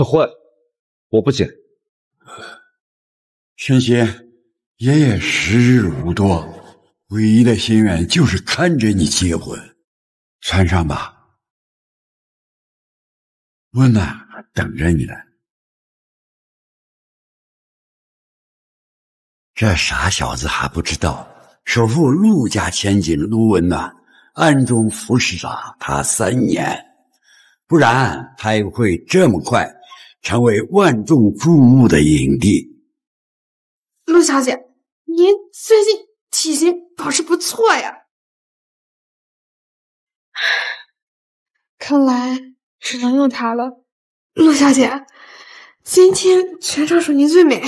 这婚，我不结。神仙，爷爷时日无多，唯一的心愿就是看着你结婚。穿上吧，温暖还等着你呢。这傻小子还不知道，首富陆家千金陆温暖暗中服侍了他三年，不然他也不会这么快。成为万众瞩目的影帝，陆小姐，您最近体型保持不错呀，看来只能用它了。陆小姐，今天全场属您最美，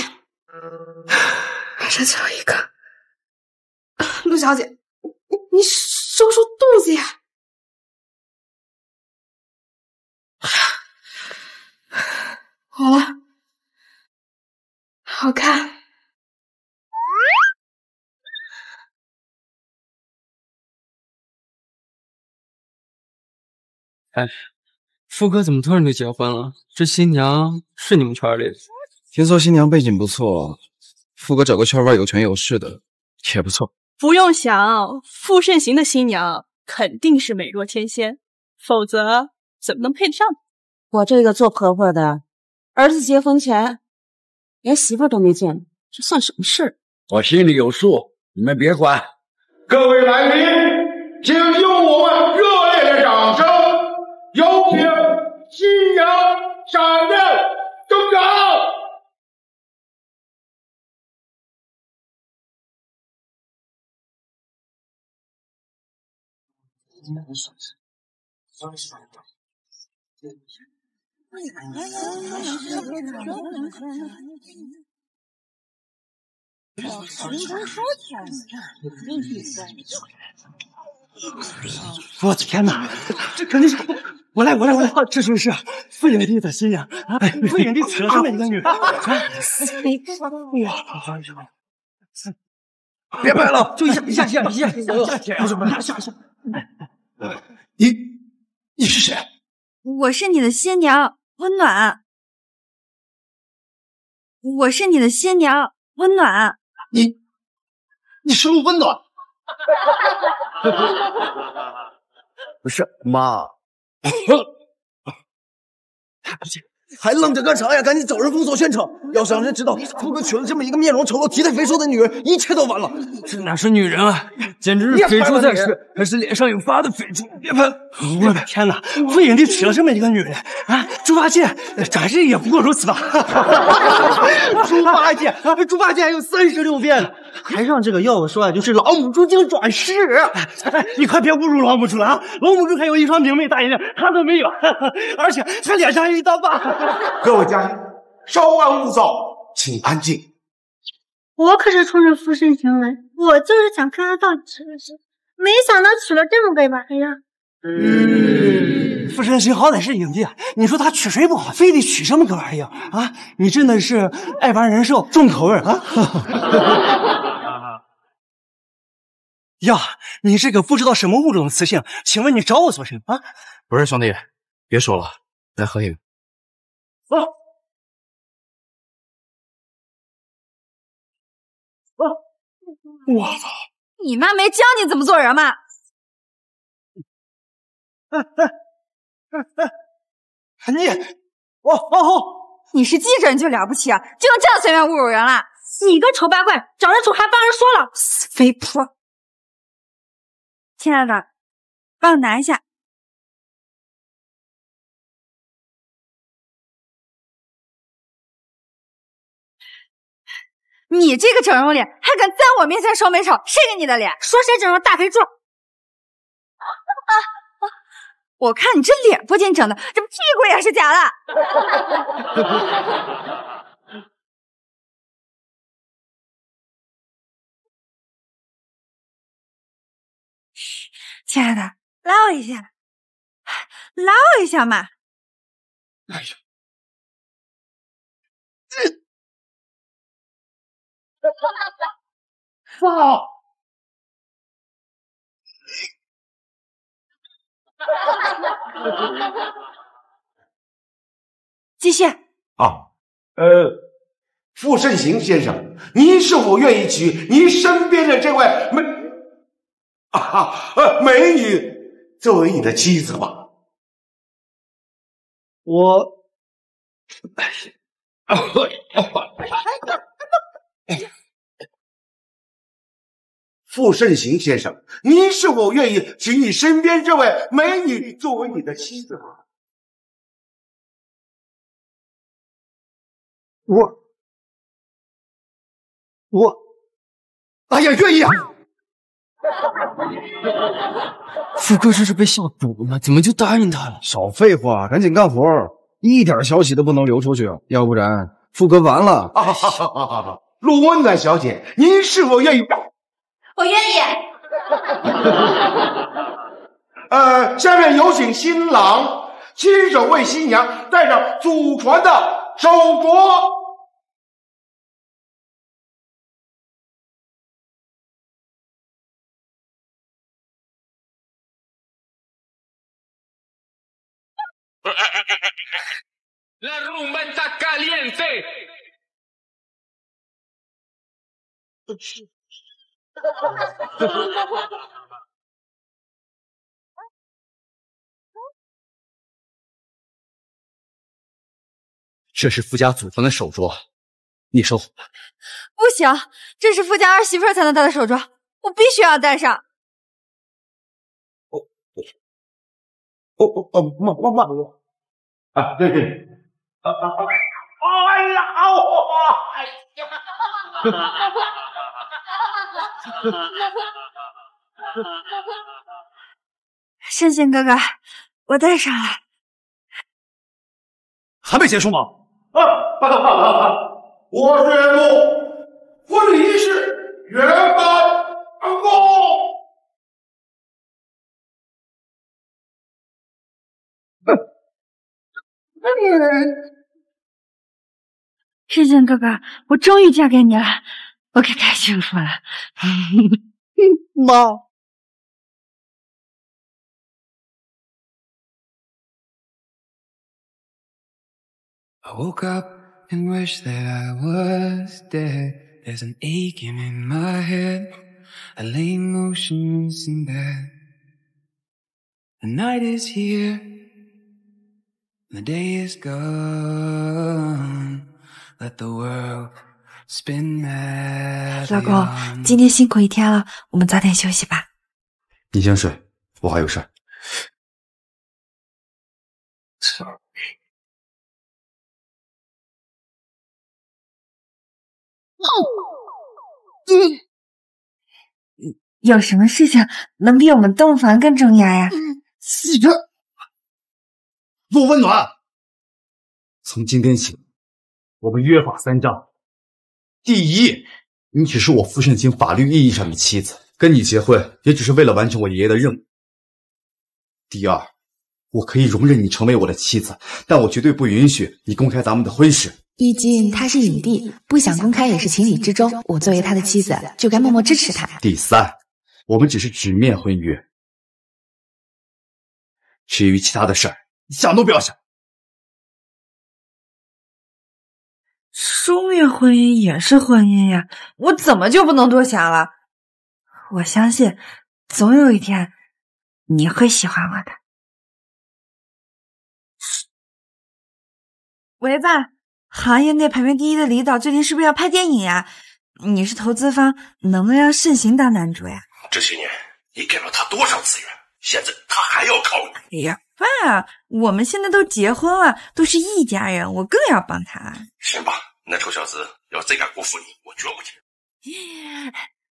还剩最后一个，陆小姐，你你收收肚子呀。好了，好看。哎，傅哥怎么突然就结婚了？这新娘是你们圈里的？听说新娘背景不错，傅哥找个圈外有权有势的也不错。不用想，傅慎行的新娘肯定是美若天仙，否则怎么能配得上？我这个做婆婆的。儿子结婚前，连媳妇都没见，这算什么事？我心里有数，你们别管。各位来宾，请用我们热烈的掌声，有请新娘闪亮登场。我的天哪，这肯定是我来我来我，这是是傅影帝的新娘，哎，傅影帝娶了这么一个女，你别拍了，就一下一下一下一下，哎，什么什么，下下，你你是谁？我是你的新娘。温暖，我是你的新娘，温暖。你，你是陆温暖？不是，妈。不行，还愣着干啥呀？赶紧找人封锁现场！要是让人知道坤哥娶了这么一个面容丑陋、体态肥瘦的女人，一切都完了。这哪是女人啊？简直是肥猪！在吃，还是脸上有疤的肥猪！别喷！我的天哪，我眼里娶了这么一个女人啊！猪八戒转世也不过如此吧。猪八戒猪八戒还有三十六变呢。台上这个，要我说啊，就是老母猪精转世。哎，你快别侮辱老母猪了啊！老母猪还有一双明媚大眼睛，他都没有，而且他脸上有一道疤。各位嘉宾，稍安勿躁，请安静。我可是冲着傅慎行来我就是想看他到底是不什么，没想到娶了这么个玩意儿。嗯。傅晨曦好歹是影帝，你说他娶谁不好，非得娶这么个玩意儿啊？你真的是爱玩人设，重口味啊！呀，你这个不知道什么物种的雌性，请问你找我做什么？不是兄弟，别说了，来合影。啊。走。我操！你妈没教你怎么做人吗？哎哈。哎，你，我，我好。你是记者你就了不起啊？就用这样随便侮辱人了？你个丑八怪，找人丑还帮人说了？死肥婆！亲爱的，帮我拿一下。你这个整容脸还敢在我面前说没丑？谁给你的脸？说谁整容？大肥猪！啊！我看你这脸不仅长的，这屁股也是假的。亲爱的，拉我一下，拉我一下嘛。哎呀，你 放！继续啊，呃，傅慎行先生，您是否愿意娶您身边的这位美啊，呃，美女作为你的妻子吧？我。傅慎行先生，您是否愿意娶你身边这位美女作为你的妻子吗？我，我，哎呀，愿意！啊！傅哥这是被下毒了吗？怎么就答应他了？少废话，赶紧干活，一点消息都不能流出去，要不然傅哥完了！陆温暖小姐，您是否愿意？我愿意。呃，下面有请新郎亲手为新娘戴上祖传的手镯。这是傅家祖传的手镯，你收不行，这是傅家儿媳妇才能戴的手镯，我必须要戴上。哦哦哦，妈妈妈！啊对对，啊啊！哎呀，哎呀，哈 哈哈哈，哈哈，圣贤哥哥，我带上了。还没结束吗？啊，哈哈哈哈！我是岳父，婚礼仪式圆满成功。嗯，圣贤哥哥，我终于嫁给你了。I woke up and wished that I was dead. There's an aching in my head. I lay motionless in bed. The night is here. The day is gone. Let the world 老公，今天辛苦一天了，我们早点休息吧。你先睡，我还有事。有什么事情能比我们洞房更重要呀？陆温暖，从今天起，我们约法三章。第一，你只是我傅盛清法律意义上的妻子，跟你结婚也只是为了完成我爷爷的任务。第二，我可以容忍你成为我的妻子，但我绝对不允许你公开咱们的婚事。毕竟他是影帝，不想公开也是情理之中。我作为他的妻子，就该默默支持他。第三，我们只是纸面婚约，至于其他的事儿，你想都不要想。中越婚姻也是婚姻呀，我怎么就不能多想了？我相信，总有一天，你会喜欢我的。喂，爸，行业内排名第一的李导最近是不是要拍电影呀？你是投资方，能不能让盛行当男主呀？这些年你给了他多少资源，现在他还要靠你？哎呀，爸，我们现在都结婚了，都是一家人，我更要帮他，是吧？那臭小子要再敢辜负你，我绝不轻。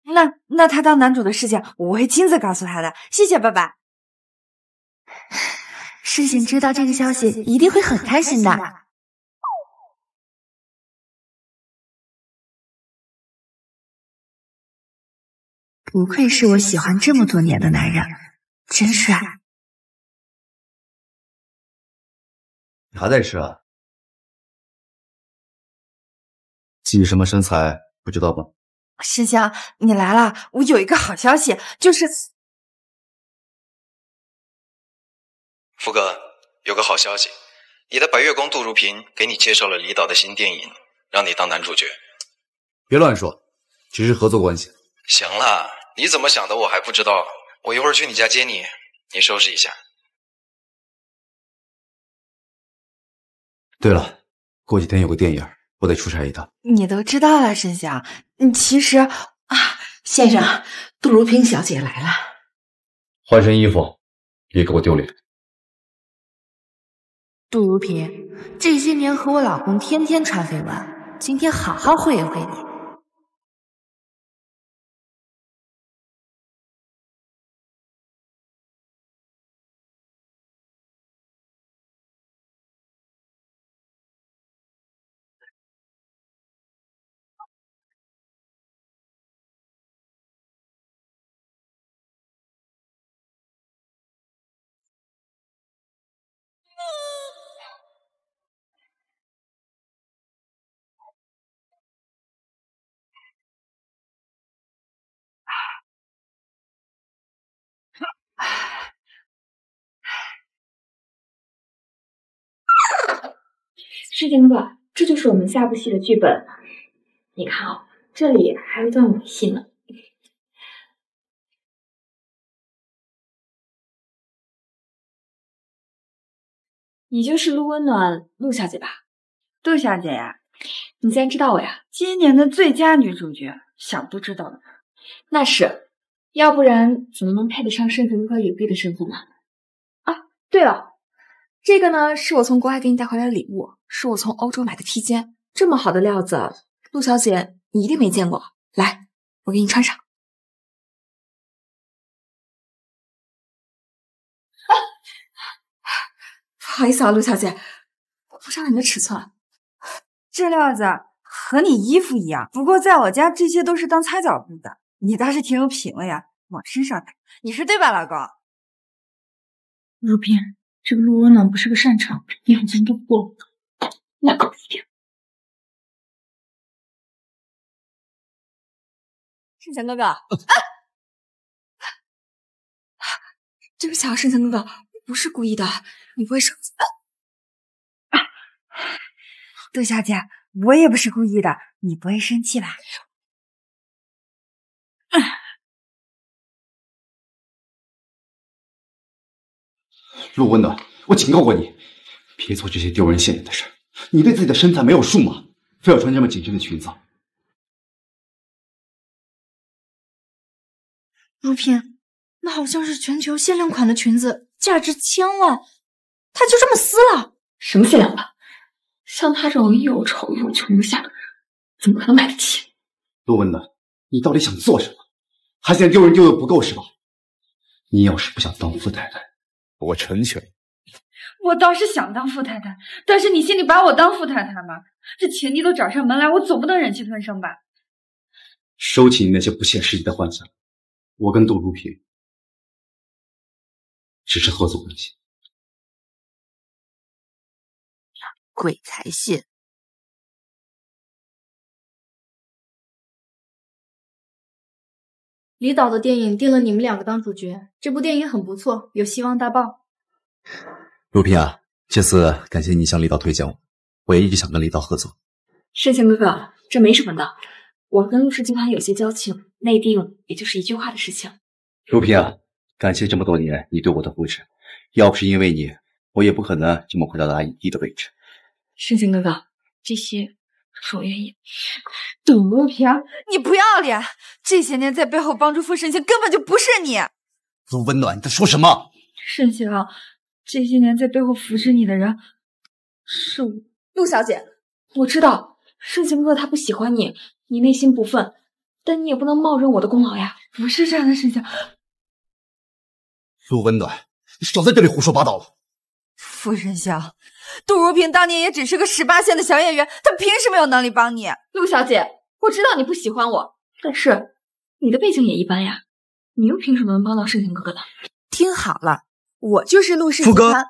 那那他当男主的事情，我会亲自告诉他的。谢谢爸爸，事情知道这个消息一定会很开心的。不愧是我喜欢这么多年的男人，真帅。你还在吃啊？自己什么身材不知道吧？申香，你来了，我有一个好消息，就是 福哥有个好消息，你的白月光杜如萍给你介绍了李导的新电影，让你当男主角。别乱说，只是合作关系。行了，你怎么想的我还不知道。我一会儿去你家接你，你收拾一下。对了，过几天有个电影。我得出差一趟，你都知道了，沈翔。嗯，其实啊，先生，杜如萍小姐来了，换身衣服，别给我丢脸。杜如萍这些年和我老公天天传绯闻，今天好好会会你。世锦哥，这就是我们下部戏的剧本，你看哦，这里还有一段吻戏呢。你就是陆温暖，陆小姐吧？陆小姐呀，你竟然知道我呀！今年的最佳女主角，想都知道了。那是，要不然怎么能配得上盛锦哥隐碧的身份呢？啊，对了。这个呢，是我从国外给你带回来的礼物，是我从欧洲买的披肩，这么好的料子，陆小姐你一定没见过。来，我给你穿上。啊，不好意思啊，陆小姐，我不知道你的尺寸，这料子和你衣服一样，不过在我家这些都是当擦脚用的。你倒是挺有品位啊，往身上搭。你说对吧，老公？如冰。这个陆温暖不是个善茬，眼睛都过了，拉狗屎！盛强哥哥，啊，对不起啊，盛强哥哥，不是故意的，你不会生气？啊，杜小姐，我也不是故意的，你不会生气吧？陆温暖，我警告过你，别做这些丢人现眼的事。你对自己的身材没有数吗？非要穿这么紧身的裙子？如萍，那好像是全球限量款的裙子，价值千万，她就这么撕了？什么限量款？像她这种又丑又穷又下等人，怎么可能买得起？陆温暖，你到底想做什么？还嫌丢人丢的不够是吧？你要是不想当富太太，我成全。我倒是想当富太太，但是你心里把我当富太太吗？这钱你都找上门来，我总不能忍气吞声吧？收起你那些不切实际的幻想，我跟杜如萍只是合作关系，鬼才信！李导的电影定了，你们两个当主角。这部电影很不错，有希望大爆。陆平啊，这次感谢你向李导推荐我，我也一直想跟李导合作。盛情哥哥，这没什么的，我跟陆氏集团有些交情，内定也就是一句话的事情。陆平啊，感谢这么多年你对我的扶持，要不是因为你，我也不可能这么快到达艺界的位置。盛情哥哥，这些。我愿意，得平，你不要脸！这些年在背后帮助傅慎行，根本就不是你。陆温暖，你在说什么？慎行，这些年在背后扶持你的人是我，陆小姐。我知道，慎行哥他不喜欢你，你内心不忿，但你也不能冒认我的功劳呀。不是这样的，慎行。陆温暖，你少在这里胡说八道了。傅申湘，杜如萍当年也只是个十八线的小演员，她凭什么有能力帮你？陆小姐，我知道你不喜欢我，但是你的背景也一般呀，你又凭什么能帮到盛景哥哥的？听好了，我就是陆氏集团。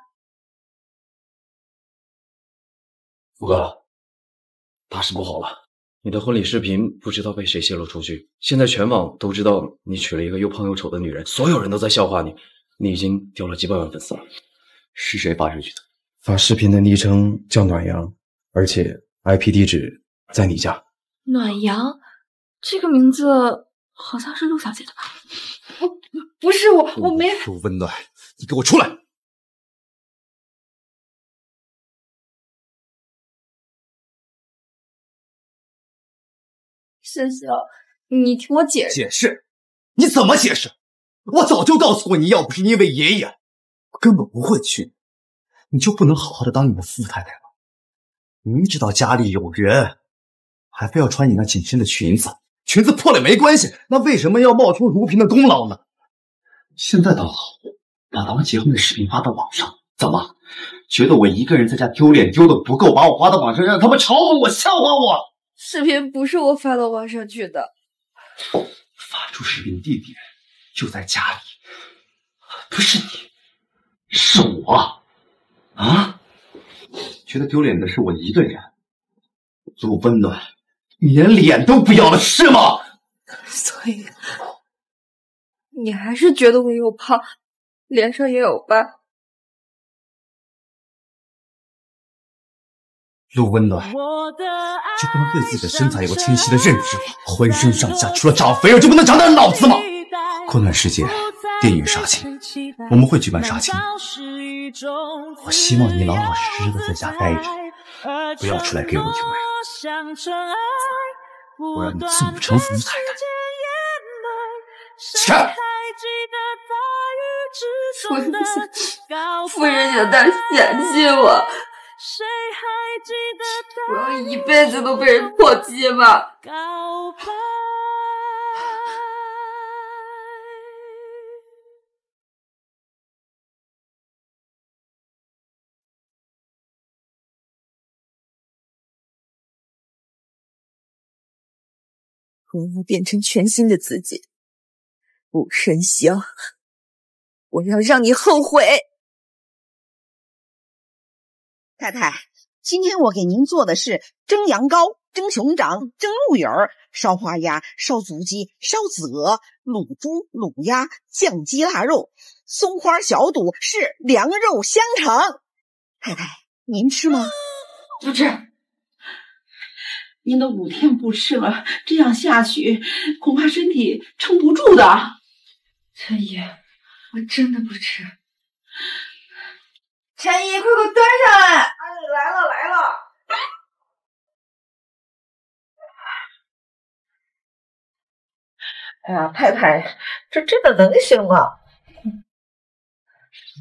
傅哥，大事不好了，你的婚礼视频不知道被谁泄露出去，现在全网都知道你娶了一个又胖又丑的女人，所有人都在笑话你，你已经丢了几百万粉丝了。是谁发上去的？发视频的昵称叫暖阳，而且 IP 地址在你家。暖阳，这个名字好像是陆小姐的吧？不，不是我，我没。苏温暖，你给我出来！沈晓，你听我解解释。你怎么解释？我早就告诉过你，要不是因为爷爷。我根本不会去，你就不能好好的当你的富太太吗？明知道家里有人，还非要穿你那紧身的裙子，裙子破了没关系，那为什么要冒充如萍的功劳呢？现在倒好，把咱们结婚的视频发到网上，怎么觉得我一个人在家丢脸丢的不够，把我发到网上让他们嘲讽我、笑话我？视频不是我发到网上去的，发出视频地点就在家里，不是你。是我，啊？觉得丢脸的是我一个人。陆温暖，你连脸都不要了，是吗？所以，你还是觉得我又胖，脸上也有斑。陆温暖，就能对自己的身材有个清晰的认知，浑身上下除了长肥肉，就不能长点脑子吗？过段时间。电影杀青，我们会举办杀青。我希望你老老实实的在家待着，不要出来给我丢人。我让你死不成风夫人。起。夫人想，夫人想他嫌弃我，我要一辈子都被人唾弃吗？我要变成全新的自己，不生行，我要让你后悔。太太，今天我给您做的是蒸羊羔、蒸熊掌、蒸鹿尾儿、烧花鸭、烧足鸡、烧子鹅、卤猪、卤鸭、酱鸡腊肉、松花小肚，是凉肉香肠。太太，您吃吗？不吃。您都五天不吃了，这样下去恐怕身体撑不住的。陈姨，我真的不吃。陈姨，快给我端上来！哎，来了来了。哎呀，太太，这真的能行吗？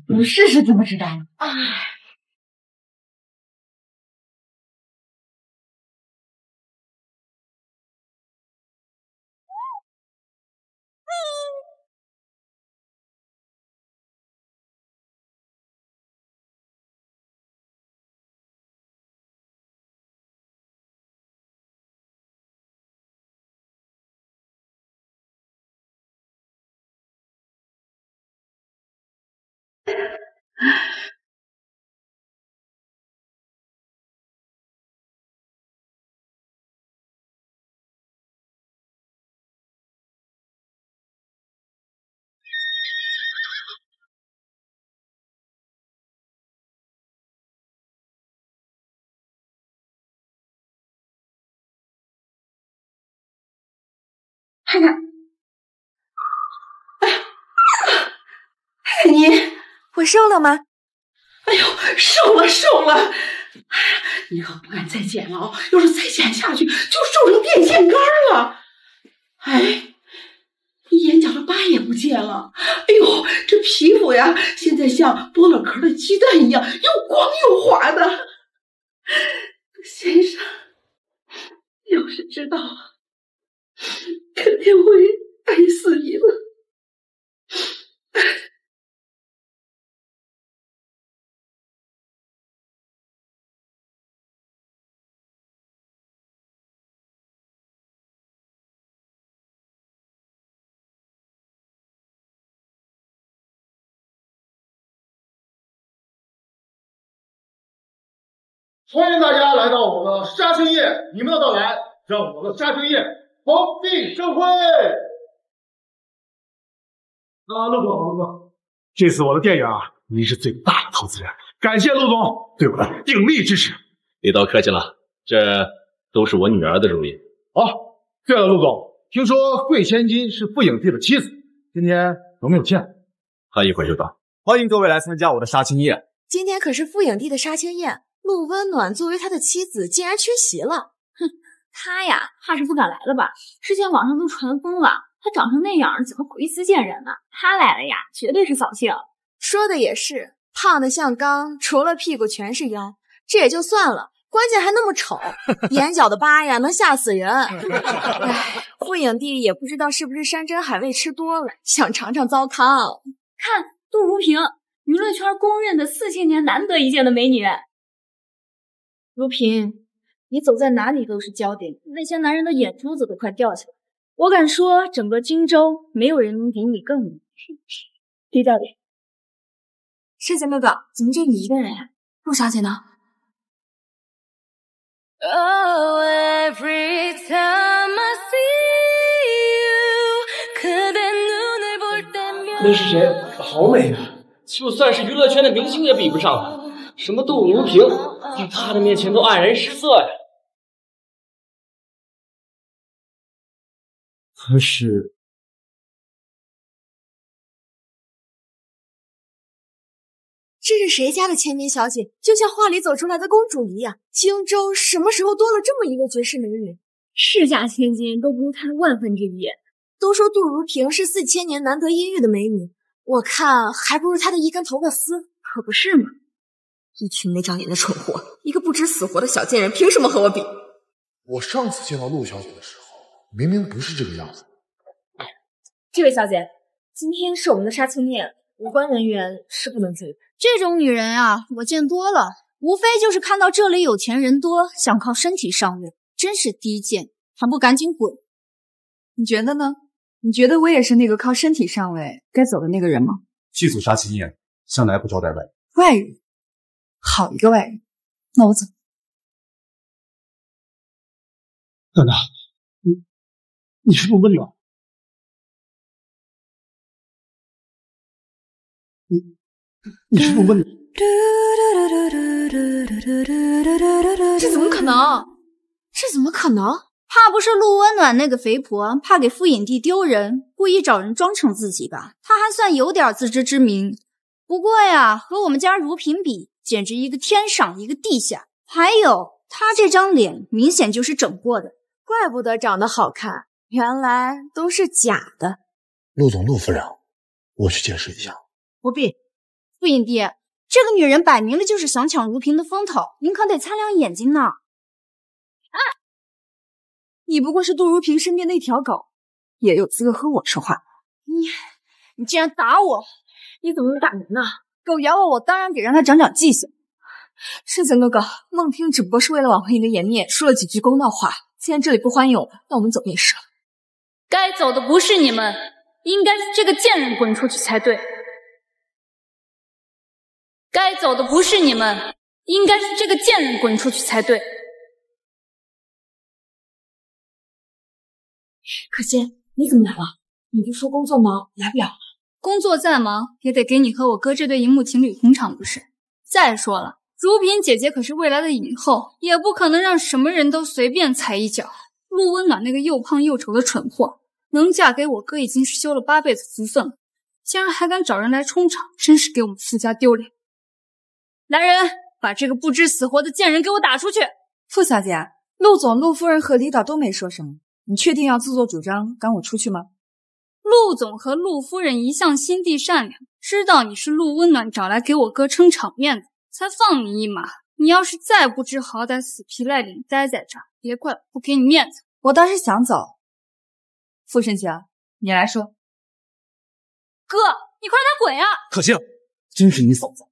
不试试怎么知道？哎。看看，哎呀，你我瘦了吗？哎呦，瘦了瘦了！你可不敢再减了啊！要是再减下去，就瘦成电线杆了。哎，眼角的疤也不见了。哎呦，这皮肤呀，现在像剥了壳的鸡蛋一样，又光又滑的。先生，要是知道了。肯定会爱死你了！欢迎大家来到我的杀青夜，你们的到来让我的杀青夜。皇帝圣辉！啊，陆总，陆总，这次我的电影啊，您是最大的投资人，感谢陆总对我的鼎力支持。李导客气了，这都是我女儿的荣意。哦，对了，陆总，听说贵千金是傅影帝的妻子，今天有没有见，他一会就到。欢迎各位来参加我的杀青宴。今天可是傅影帝的杀青宴，陆温暖作为他的妻子，竟然缺席了。他呀，怕是不敢来了吧？之前网上都传疯了，他长成那样，怎么好意思见人呢？他来了呀，绝对是扫兴。说的也是，胖的像缸，除了屁股全是腰，这也就算了，关键还那么丑，眼角的疤呀，能吓死人。哎，傅影帝也不知道是不是山珍海味吃多了，想尝尝糟糠。看，杜如萍，娱乐圈公认的四千年难得一见的美女，如萍，你走在哪里都是焦点，那些男人的眼珠子都快掉下来。我敢说，整个荆州没有人能比你更美，低调点。世贤哥哥，怎么就你一个人呀？陆小姐呢？那是谁？好美啊！就算是娱乐圈的明星也比不上她。什么杜如萍，在他的面前都黯然失色呀。可是，这是谁家的千金小姐？就像画里走出来的公主一样。荆州什么时候多了这么一个绝世美女？世家千金都不如她的万分之一。都说杜如萍是四千年难得一遇的美女，我看还不如她的一根头发丝。可不是吗？一群没长眼的蠢货！一个不知死活的小贱人，凭什么和我比？我上次见到陆小姐的时候，明明不是这个样子。这位小姐，今天是我们的杀青宴，无关人员是不能进的。这种女人啊，我见多了，无非就是看到这里有钱人多，想靠身体上位，真是低贱，还不赶紧滚！你觉得呢？你觉得我也是那个靠身体上位该走的那个人吗？剧组杀青宴向来不招待外人。外人。好一个外人！那我走。暖暖，你你是不是温暖？你你是不是温暖？这怎么可能？这怎么可能？怕不是陆温暖那个肥婆，怕给傅影帝丢人，故意找人装成自己吧？她还算有点自知之明。不过呀，和我们家如萍比。简直一个天上一个地下，还有他这张脸明显就是整过的，怪不得长得好看，原来都是假的。陆总、陆夫人，我去解释一下。不必，傅影帝，这个女人摆明了就是想抢如萍的风头，您可得擦亮眼睛呢。啊！你不过是杜如萍身边的一条狗，也有资格和我说话？你，你竟然打我！你怎么能打人呢？狗咬我，我当然得让他长长记性。盛景哥哥，孟听只不过是为了挽回你的颜面，说了几句公道话。既然这里不欢迎我们，那我们走便是了。该走的不是你们，应该是这个贱人滚出去才对。该走的不是你们，应该是这个贱人滚出去才对。可心，你怎么来了？你不说工作忙来不了了。工作再忙也得给你和我哥这对荧幕情侣捧场，不是？再说了，如萍姐姐可是未来的影后，也不可能让什么人都随便踩一脚。陆温暖那个又胖又丑的蠢货，能嫁给我哥已经是修了八辈子福分了，竟然还敢找人来充场，真是给我们傅家丢脸！来人，把这个不知死活的贱人给我打出去！傅小姐，陆总、陆夫人和李导都没说什么，你确定要自作主张赶我出去吗？陆总和陆夫人一向心地善良，知道你是陆温暖找来给我哥撑场面的，才放你一马。你要是再不知好歹、死皮赖脸待在这儿，别怪我不给你面子。我倒是想走，傅神行，你来说。哥，你快点滚呀！可心，真是你嫂子？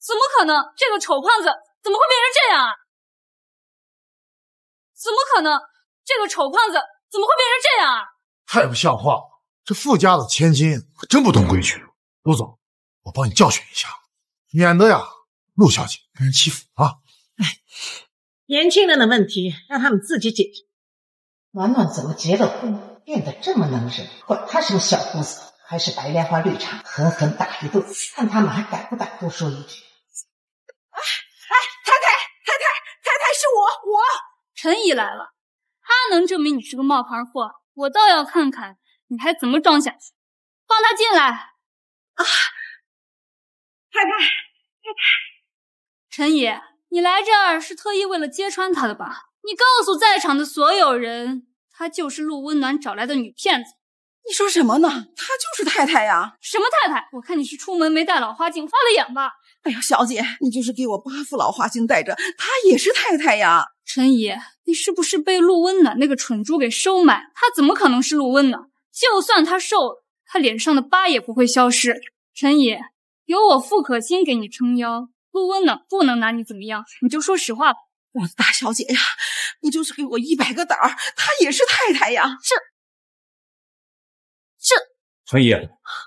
怎么可能？这个丑胖子怎么会变成这样啊？怎么可能？这个丑胖子怎么会变成这样啊？太不像话了！这富家的千金可真不懂规矩。陆总，我帮你教训一下，免得呀，陆小姐被人欺负啊！哎，年轻人的问题让他们自己解决。暖暖怎么结了婚变得这么能忍？管他是个小姑子还是白莲花绿茶，狠狠打一顿，看他们还敢不敢多说一句！啊啊！太太太太太太是我，我陈姨来了，她能证明你是个冒牌货。我倒要看看你还怎么装下去！放他进来！啊，太太，太太，陈爷，你来这儿是特意为了揭穿他的吧？你告诉在场的所有人，她就是陆温暖找来的女骗子！你说什么呢？她就是太太呀！什么太太？我看你是出门没戴老花镜，花了眼吧？哎呀，小姐，你就是给我八副老花镜戴着，她也是太太呀。陈姨，你是不是被陆温暖那个蠢猪给收买？他怎么可能是陆温呢？就算他瘦她他脸上的疤也不会消失。陈姨，有我傅可心给你撑腰，陆温暖不能拿你怎么样。你就说实话吧，我的大小姐呀，你就是给我一百个胆儿，他也是太太呀。这这，陈姨，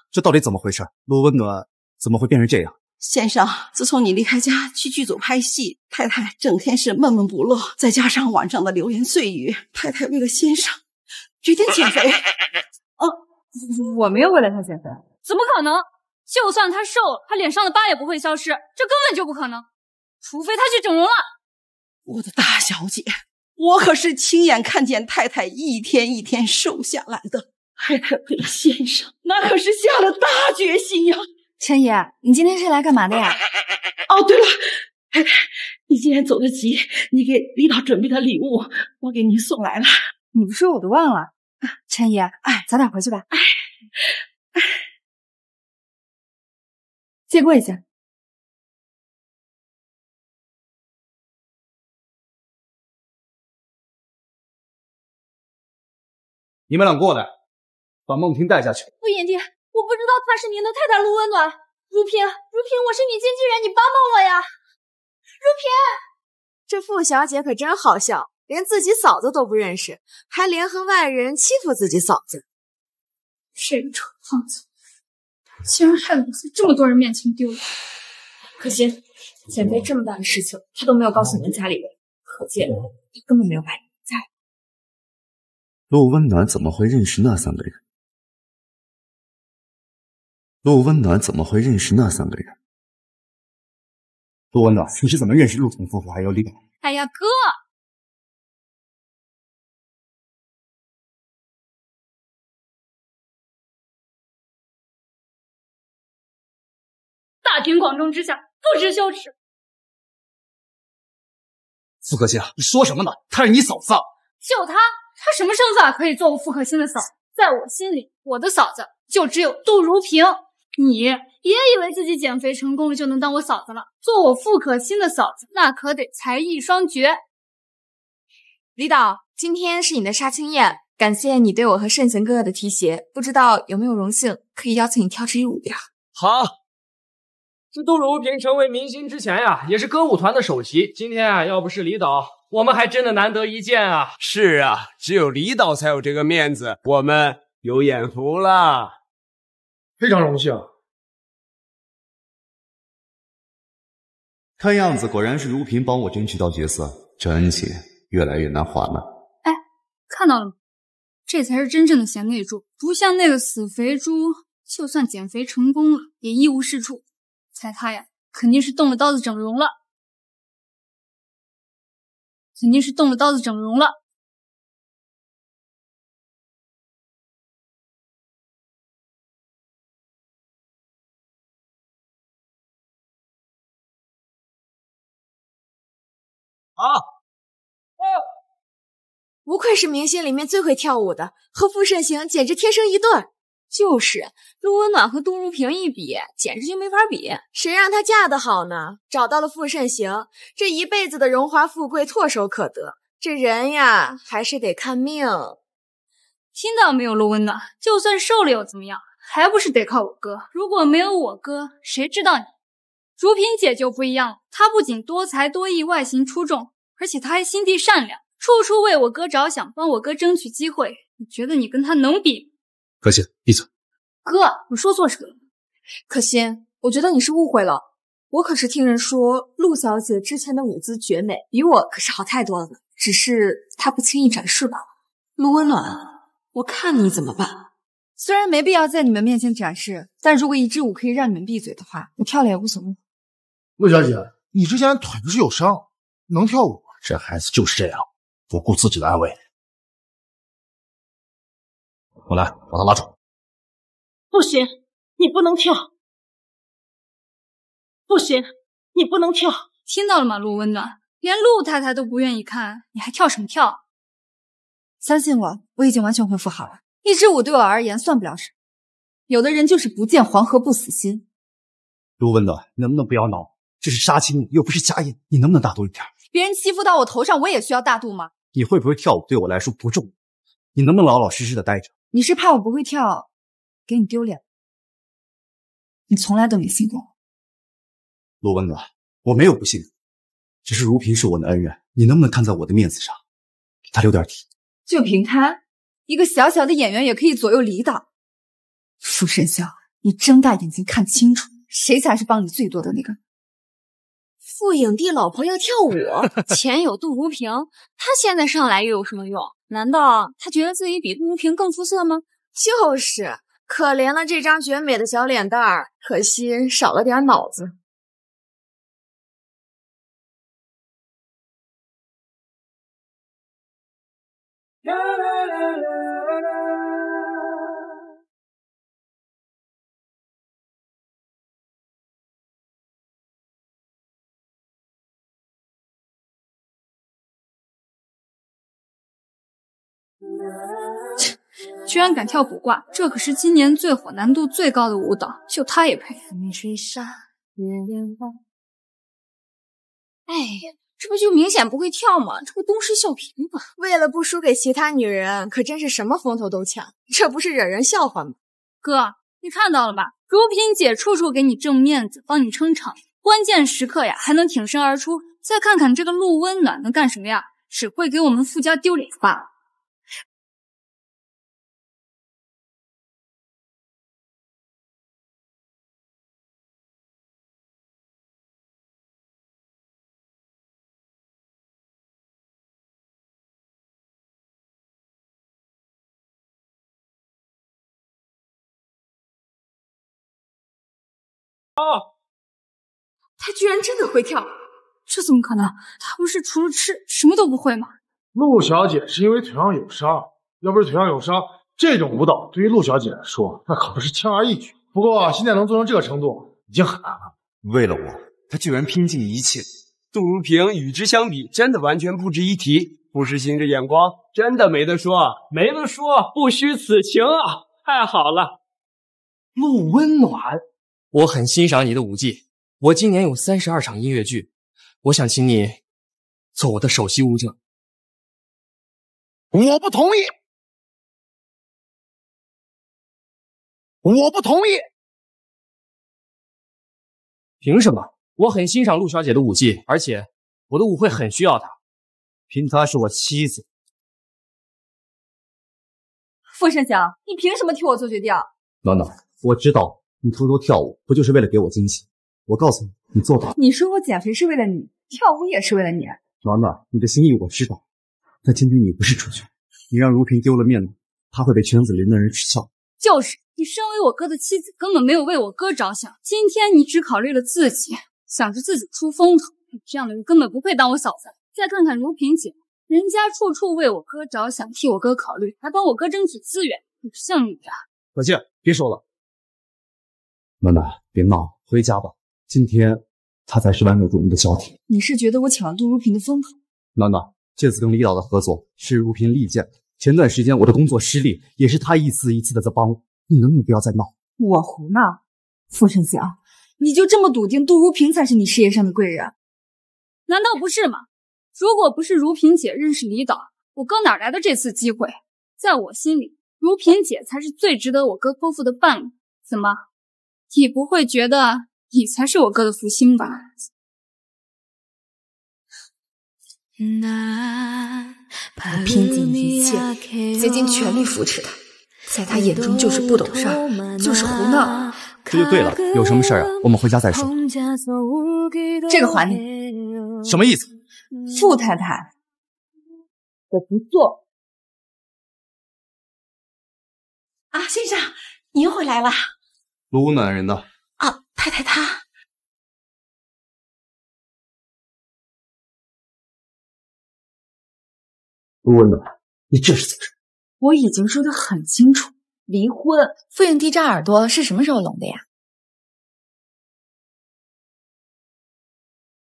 这到底怎么回事？陆温暖怎么会变成这样？先生，自从你离开家去剧组拍戏，太太整天是闷闷不乐。再加上晚上的流言碎语，太太为了先生决定减肥。哦，我没有为了他减肥，怎么可能？就算他瘦了，他脸上的疤也不会消失，这根本就不可能。除非他去整容了。我的大小姐，我可是亲眼看见太太一天一天瘦下来的。太太为了先生，那可是下了大决心呀。陈姨，你今天是来干嘛的呀？哦，对了，你今天走得急，你给李导准备的礼物我给您送来了。你不说我都忘了。陈姨，哎，早点回去吧。哎，借过一下。你们俩过来，把孟婷带下去。傅延定。我不知道她是您的太太陆温暖如萍如萍，我是你经纪人，你帮帮我呀！如萍，这傅小姐可真好笑，连自己嫂子都不认识，还联合外人欺负自己嫂子。这个蠢货，竟然害我在这么多人面前丢脸。可心，减肥这么大的事情，他都没有告诉你们家里人，可见他根本没有把你在陆温暖怎么会认识那三个人？陆温暖怎么会认识那三个人？陆温暖，你是怎么认识陆总夫妇还有李宝？哎呀，哥！大庭广众之下不知羞耻！傅可心啊，你说什么呢？她是你嫂子啊！就她，她什么身份可以做我傅可心的嫂？在我心里，我的嫂子就只有杜如萍。你别以为自己减肥成功了就能当我嫂子了。做我傅可心的嫂子，那可得才艺双绝。李导，今天是你的杀青宴，感谢你对我和盛情哥哥的提携。不知道有没有荣幸可以邀请你跳支舞呀？好，这杜如萍成为明星之前呀，也是歌舞团的首席。今天啊，要不是李导，我们还真的难得一见啊。是啊，只有李导才有这个面子，我们有眼福了。非常荣幸，看样子果然是如萍帮我争取到角色，这恩情越来越难还了。哎，看到了吗？这才是真正的贤内助，不像那个死肥猪，就算减肥成功了也一无是处。猜他呀，肯定是动了刀子整容了，肯定是动了刀子整容了。不愧是明星里面最会跳舞的，和傅慎行简直天生一对。就是陆温暖和杜如萍一比，简直就没法比。谁让她嫁得好呢？找到了傅慎行，这一辈子的荣华富贵唾手可得。这人呀，还是得看命。听到没有，陆温暖？就算瘦了又怎么样？还不是得靠我哥？如果没有我哥，谁知道你？如萍姐就不一样了，她不仅多才多艺、外形出众，而且她还心地善良。处处为我哥着想，帮我哥争取机会。你觉得你跟他能比？可心，闭嘴！哥，我说错什么了可心，我觉得你是误会了。我可是听人说，陆小姐之前的舞姿绝美，比我可是好太多了呢。只是她不轻易展示吧？陆温暖，我看你怎么办？虽然没必要在你们面前展示，但如果一支舞可以让你们闭嘴的话，我跳了也无所谓。陆小姐，你之前腿不是有伤，能跳舞？这孩子就是这样。不顾自己的安危，我来把他拉住！不行，你不能跳！不行，你不能跳！听到了吗，陆温暖？连陆太太都不愿意看，你还跳什么跳？相信我，我已经完全恢复好了。一支舞对我而言算不了什么。有的人就是不见黄河不死心。陆温暖，能不能不要闹？这是杀青，又不是家宴，你能不能大度一点？别人欺负到我头上，我也需要大度吗？你会不会跳舞对我来说不重要，你能不能老老实实的待着？你是怕我不会跳，给你丢脸？你从来都没信过我，陆温暖，我没有不信，只是如萍是我的恩人，你能不能看在我的面子上，给她留点底？就凭她一个小小的演员，也可以左右离导？傅神霄，你睁大眼睛看清楚，谁才是帮你最多的那个副影帝老婆要跳舞，前有杜如萍，他现在上来又有什么用？难道他觉得自己比杜如萍更出色吗？就是，可怜了这张绝美的小脸蛋儿，可惜少了点脑子。啦啦啦啦啦啦切！居然敢跳卜卦，这可是今年最火、难度最高的舞蹈，就他也配？哎呀，这不就明显不会跳吗？这不东施效颦吗？为了不输给其他女人，可真是什么风头都抢，这不是惹人笑话吗？哥，你看到了吧？如萍姐处处给你挣面子，帮你撑场，关键时刻呀还能挺身而出。再看看这个陆温暖能干什么呀？只会给我们富家丢脸罢了。哦，他居然真的会跳，这怎么可能？他不是除了吃什么都不会吗？陆小姐是因为腿上有伤，要不是腿上有伤，这种舞蹈对于陆小姐来说那可不是轻而易举。不过现在能做成这个程度，已经很难了。为了我，他居然拼尽一切。杜如萍与之相比，真的完全不值一提。傅时行这眼光真的没得说，没得说，不虚此行啊！太好了，陆温暖。我很欣赏你的舞技，我今年有三十二场音乐剧，我想请你做我的首席舞者。我不同意，我不同意，凭什么？我很欣赏陆小姐的舞技，而且我的舞会很需要她。凭她是我妻子，傅盛祥，你凭什么替我做决定？暖暖，我知道。你偷偷跳舞，不就是为了给我惊喜？我告诉你，你做到到。你说我减肥是为了你，跳舞也是为了你。暖暖，你的心意我知道，但今天你不是主角，你让如萍丢了面子，她会被圈子里的人耻笑。就是，你身为我哥的妻子，根本没有为我哥着想。今天你只考虑了自己，想着自己出风头。你这样的人根本不配当我嫂子。再看看如萍姐，人家处处为我哥着想，替我哥考虑，还帮我哥争取资源。不像你啊。小静，别说了。暖暖，别闹，回家吧。今天他才是万留住我的焦点。你是觉得我抢了杜如萍的风头？暖暖，这次跟李导的合作是如萍力荐的。前段时间我的工作失利，也是他一次一次的在帮我。你能不能不要再闹？我胡闹？傅胜强，你就这么笃定杜如萍才是你事业上的贵人？难道不是吗？如果不是如萍姐认识李导，我哥哪来的这次机会？在我心里，如萍姐才是最值得我哥托付的伴侣。怎么？你不会觉得你才是我哥的福星吧？我拼尽一切，竭尽全力扶持他，在他眼中就是不懂事儿，就是胡闹。这就对了，有什么事儿啊？我们回家再说。这个还你，什么意思？傅太太，我不做。啊，先生，您回来了。卢男人呢？啊，太太，他卢温暖，你这是怎么我已经说的很清楚，离婚。傅云迪这耳朵是什么时候聋的呀？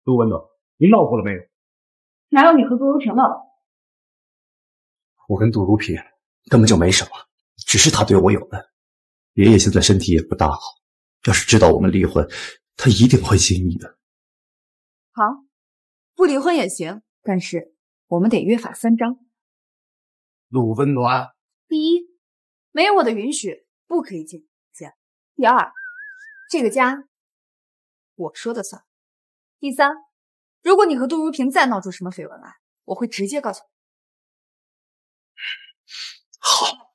卢温暖，你闹过了没有？哪有你和杜如萍闹？我跟杜如萍根本就没什么，只是他对我有恩。爷爷现在身体也不大好，要是知道我们离婚，他一定会心急的。好，不离婚也行，但是我们得约法三章。陆温暖，第一，没有我的允许，不可以进。姐，第二，这个家我说的算。第三，如果你和杜如萍再闹出什么绯闻来，我会直接告诉。好。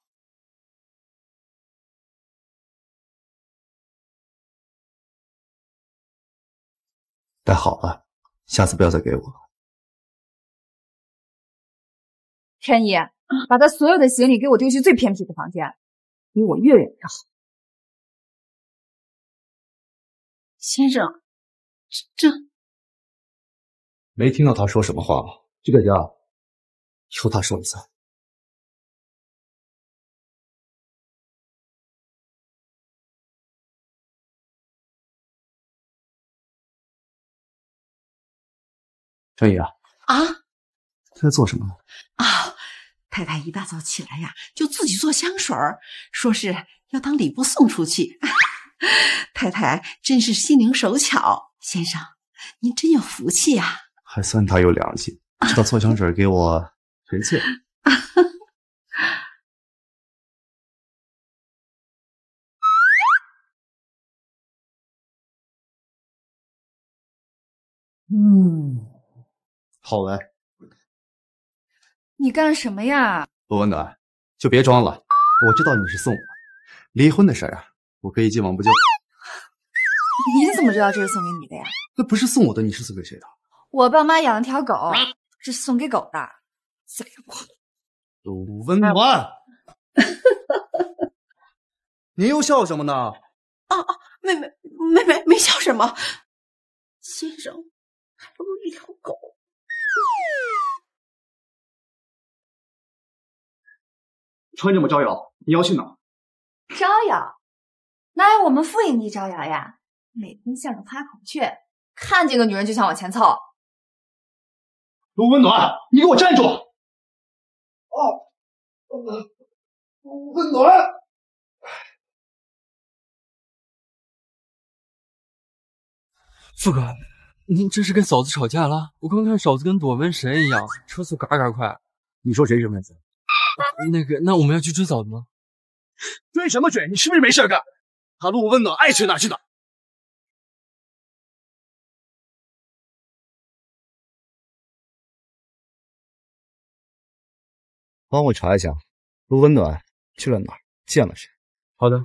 太好了，下次不要再给我。天意，把他所有的行李给我丢去最偏僻的房间，离我越远越好。先生，这这……没听到他说什么话吗？这个家由他说了算。小雨啊啊！他在做什么？啊，太太一大早起来呀，就自己做香水说是要当礼物送出去。太太真是心灵手巧，先生您真有福气啊！还算他有良心，知道做香水给我臣妾。嗯。浩文，你干什么呀？罗温暖，就别装了，我知道你是送我离婚的事儿啊，我可以既往不咎。你怎么知道这是送给你的呀？那不是送我的，你是送给谁的？我爸妈养了条狗，这是送给狗的。给我，杜温暖，哈您又笑什么呢？啊，妹妹，妹妹没笑什么。先生，还不如一条狗。穿这么招摇，你要去哪？招摇？哪有我们傅营地招摇呀？每天像个花孔雀，看见个女人就想往前凑。陆温暖，你给我站住！哦，温暖。傅哥，您这是跟嫂子吵架了？我刚看嫂子跟躲瘟神一样，车速嘎嘎快。你说谁是么子？那个，那我们要去追嫂子吗？追什么追？你是不是没事干？卡路，温暖爱去哪去哪。帮我查一下，陆温暖去了哪儿，见了谁？好的。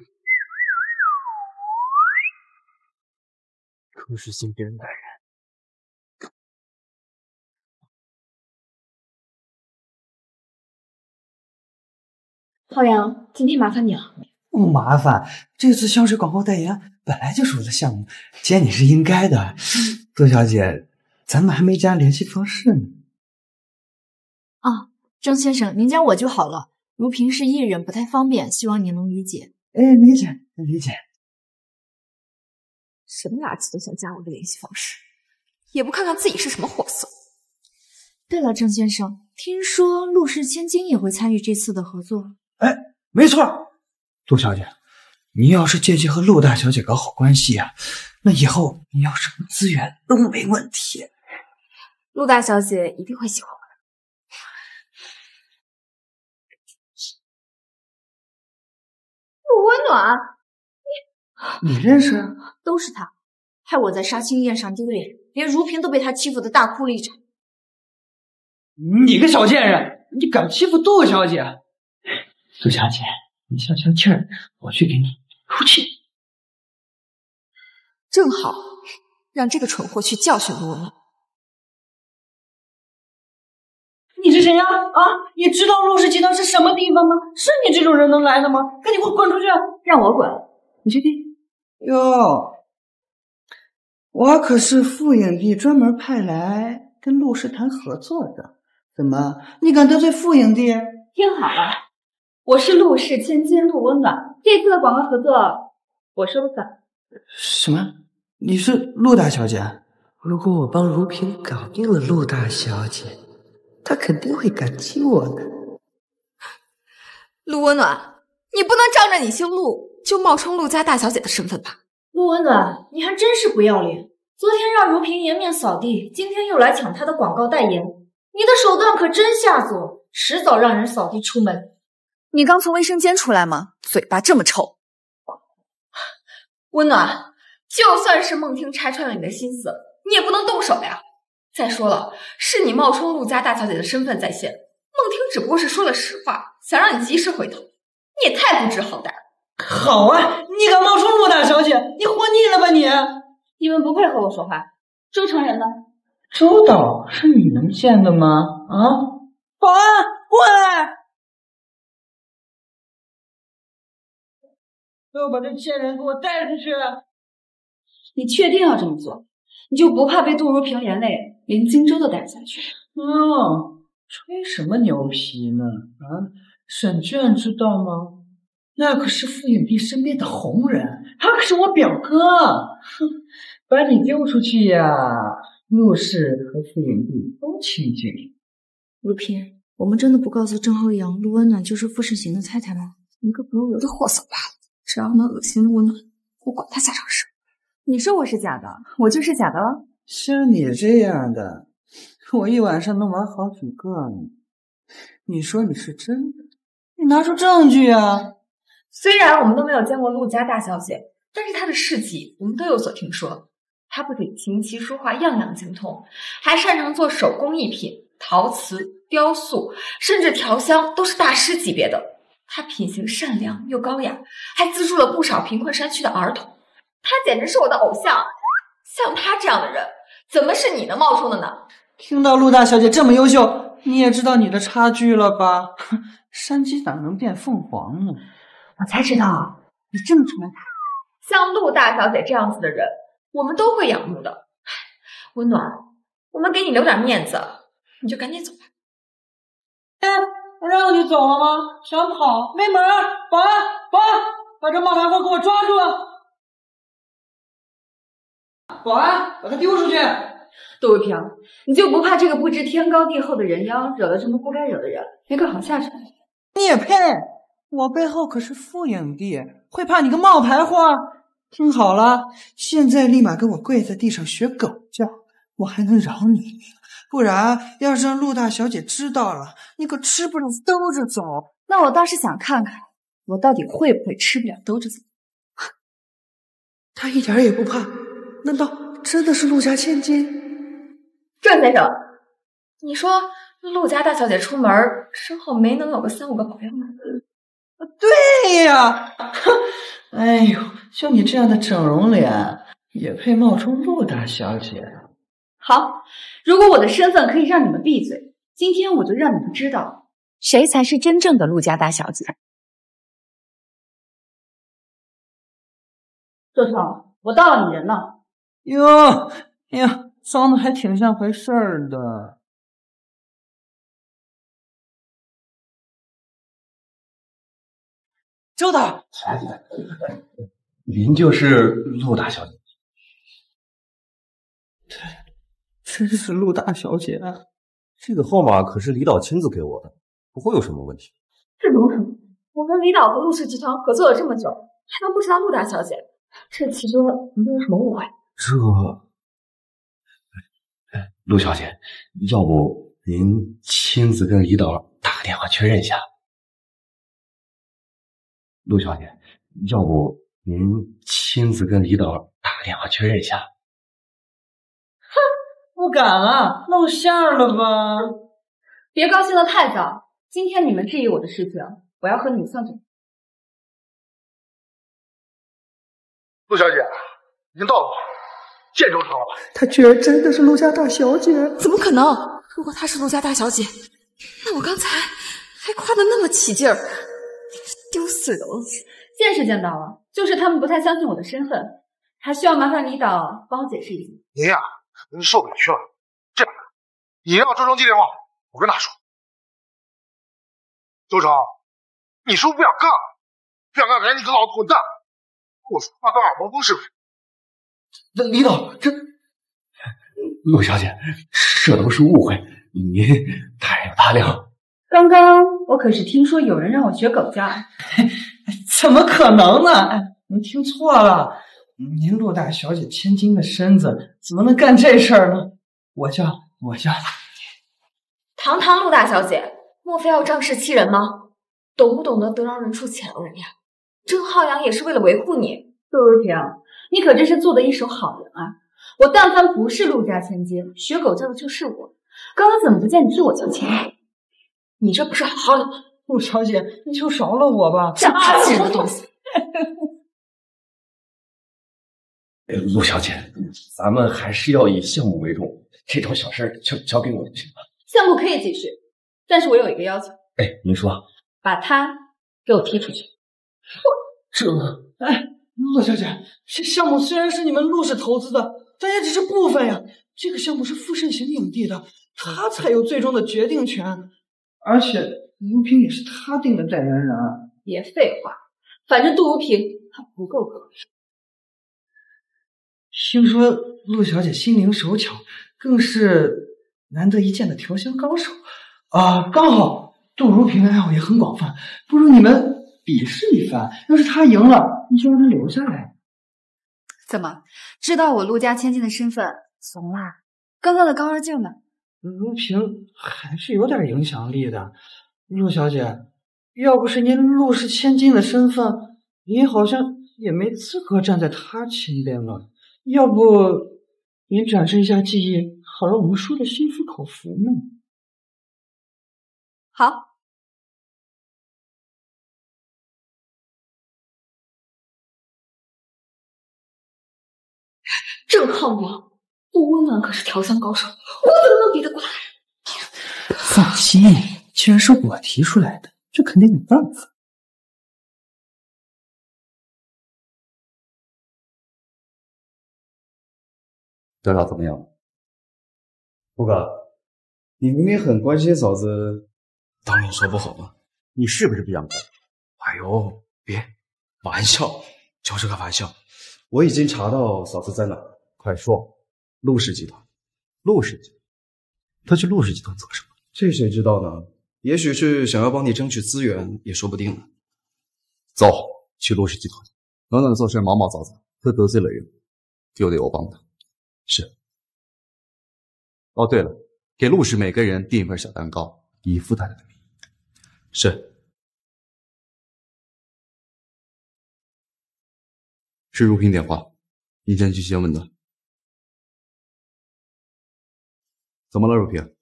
可是新别人。浩洋，今天麻烦你了，不麻烦。这次香水广告代言本来就是我的项目，接你是应该的。杜小姐，咱们还没加联系方式呢。啊，郑先生，您加我就好了。如萍是艺人，不太方便，希望您能理解。哎，理解，理解。什么垃圾都想加我的联系方式，也不看看自己是什么货色。对了，郑先生，听说陆氏千金也会参与这次的合作。哎，没错，杜小姐，你要是借机和陆大小姐搞好关系啊，那以后你要什么资源都没问题。陆大小姐一定会喜欢我的。陆温暖，你你认识啊？都是他，害我在杀青宴上丢脸，连如萍都被他欺负的大哭了一场。你个小贱人，你敢欺负杜小姐！苏小姐，你消消气儿，我去给你出去。正好让这个蠢货去教训我。你是谁呀？啊，你知道陆氏集团是什么地方吗？是你这种人能来的吗？赶紧给我滚出去！让我滚，你确定？哟，我可是副影帝专门派来跟陆氏谈合作的。怎么，你敢得罪副影帝？听好了。我是陆氏千金陆温暖，这次的广告合作我说了算。什么？你是陆大小姐？如果我帮如萍搞定了陆大小姐，她肯定会感激我的。陆温暖，你不能仗着你姓陆就冒充陆家大小姐的身份吧？陆温暖，你还真是不要脸！昨天让如萍颜面扫地，今天又来抢她的广告代言，你的手段可真下作，迟早让人扫地出门。你刚从卫生间出来吗？嘴巴这么臭！温暖，就算是孟听拆穿了你的心思，你也不能动手呀。再说了，是你冒充陆家大小姐的身份在先，孟听只不过是说了实话，想让你及时回头，你也太不知好歹了。好啊，你敢冒充陆大小姐，你活腻了吧你！你们不配和我说话。周成人呢？周导是你能见的吗？啊！保安，过来。要把这贱人给我带出去！你确定要这么做？你就不怕被杜如萍连累，连荆州都带不下去？嗯，吹什么牛皮呢？啊，沈倦知道吗？那可是傅影帝身边的红人，他可是我表哥。哼，把你丢出去呀！陆氏和傅影帝都亲近。如萍，我们真的不告诉郑浩洋陆温暖就是傅胜行的太太吗？一个不入流的货色罢了。只要能恶心我呢，暖，我管他假不事。你说我是假的，我就是假的了。像你这样的，我一晚上能玩好几个。呢。你说你是真的，你拿出证据啊！虽然我们都没有见过陆家大小姐，但是她的事迹我们都有所听说。她不仅琴棋书画样样精通，还擅长做手工艺品、陶瓷、雕塑，甚至调香都是大师级别的。他品行善良又高雅，还资助了不少贫困山区的儿童，他简直是我的偶像。像他这样的人，怎么是你能冒充的呢？听到陆大小姐这么优秀，你也知道你的差距了吧？山鸡哪能变凤凰呢？我才知道你这么崇拜他。像陆大小姐这样子的人，我们都会仰慕的。温暖，我们给你留点面子，你就赶紧走吧。让你走了吗？想跑？没门！保安，保安，把这冒牌货给我抓住！保安，把他丢出去！杜瑞平，你就不怕这个不知天高地厚的人妖惹了什么不该惹的人，没个好下场？你也配？我背后可是傅影帝，会怕你个冒牌货？听好了，现在立马给我跪在地上学狗叫，我还能饶你一命！不然，要是让陆大小姐知道了，你可吃不了兜着走。那我倒是想看看，我到底会不会吃不了兜着走。他一点也不怕，难道真的是陆家千金？郑先生，你说陆家大小姐出门身后没能有个三五个保镖吗？对呀。哼，哎呦，就你这样的整容脸，也配冒充陆大小姐？好，如果我的身份可以让你们闭嘴，今天我就让你们知道谁才是真正的陆家大小姐。周少，我到了，你人呢？哟，哎呀，装的还挺像回事儿的。周总，您就是陆大小姐。这是陆大小姐，这个号码可是李导亲自给我的，不会有什么问题。这能什么？我跟李导和陆氏集团合作了这么久，还能不知道陆大小姐？这其中能有什么误会？这，陆小姐，要不您亲自跟李导打个电话确认一下？陆小姐，要不您亲自跟李导打个电话确认一下？不敢了，露馅了吧？别高兴的太早。今天你们质疑我的事情，我要和你们算算。账。陆小姐，已经到了见周成了吧？她居然真的是陆家大小姐？怎么可能？如果她是陆家大小姐，那我刚才还夸的那么起劲儿，丢死人了！见是见到了，就是他们不太相信我的身份，还需要麻烦李导帮我解释一下。您呀。受委屈了。这样，你让周成接电话，我跟他说。周成，你是不是不想干了？不想干赶紧给老子滚蛋！我说话都耳膜风是不是？那李总，这陆小姐，这都是误会，您大人有大量。刚刚我可是听说有人让我学狗叫，怎么可能呢？您听错了。您陆大小姐千金的身子怎么能干这事儿呢？我叫，我叫，堂堂陆大小姐，莫非要仗势欺人吗？懂不懂得得饶人处且饶人呀？郑浩洋也是为了维护你，陆如萍，你可真是做的一手好人啊！我但凡不是陆家千金，学狗叫的就是我。刚刚怎么不见你替我叫起来？你这不是好好的陆小姐，你就饶了我吧！下贱的东西！陆小姐，咱们还是要以项目为重，这种小事就交给我就行了。项目可以继续，但是我有一个要求。哎，您说，把他给我踢出去。我这……哎，陆小姐，这项目虽然是你们陆氏投资的，但也只是部分呀。这个项目是傅慎行影帝的，他才有最终的决定权。而且杜如也是他定的代言人。别废话，反正杜如萍他不够格。听说陆小姐心灵手巧，更是难得一见的调香高手啊！刚好杜如萍的爱好也很广泛，不如你们比试一番。要是她赢了，你就让她留下来。怎么，知道我陆家千金的身份，怂啦，刚刚的高二敬呢？如萍还是有点影响力的。陆小姐，要不是您陆氏千金的身份，您好像也没资格站在她身边了。要不您展示一下技艺，好让我们输的心服口服呢？好，郑浩明，我温暖可是调香高手，我怎么能比得过人？放心，既然是我提出来的，这肯定有办法。得了怎么样，胡哥？你明明很关心嫂子，当面说不好吗？你是不是不想管？哎呦，别，玩笑，就是个玩笑。我已经查到嫂子在哪，快说。陆氏集团。陆氏集团，他去陆氏集团做什么？这谁知道呢？也许是想要帮你争取资源，也说不定呢。走去陆氏集团。暖暖做事毛毛躁躁，会得罪了人，就得我帮他。是。哦，对了，给陆氏每个人订一份小蛋糕，以付大家的名义。是。是如萍电话，你先去先问她。怎么了，如萍？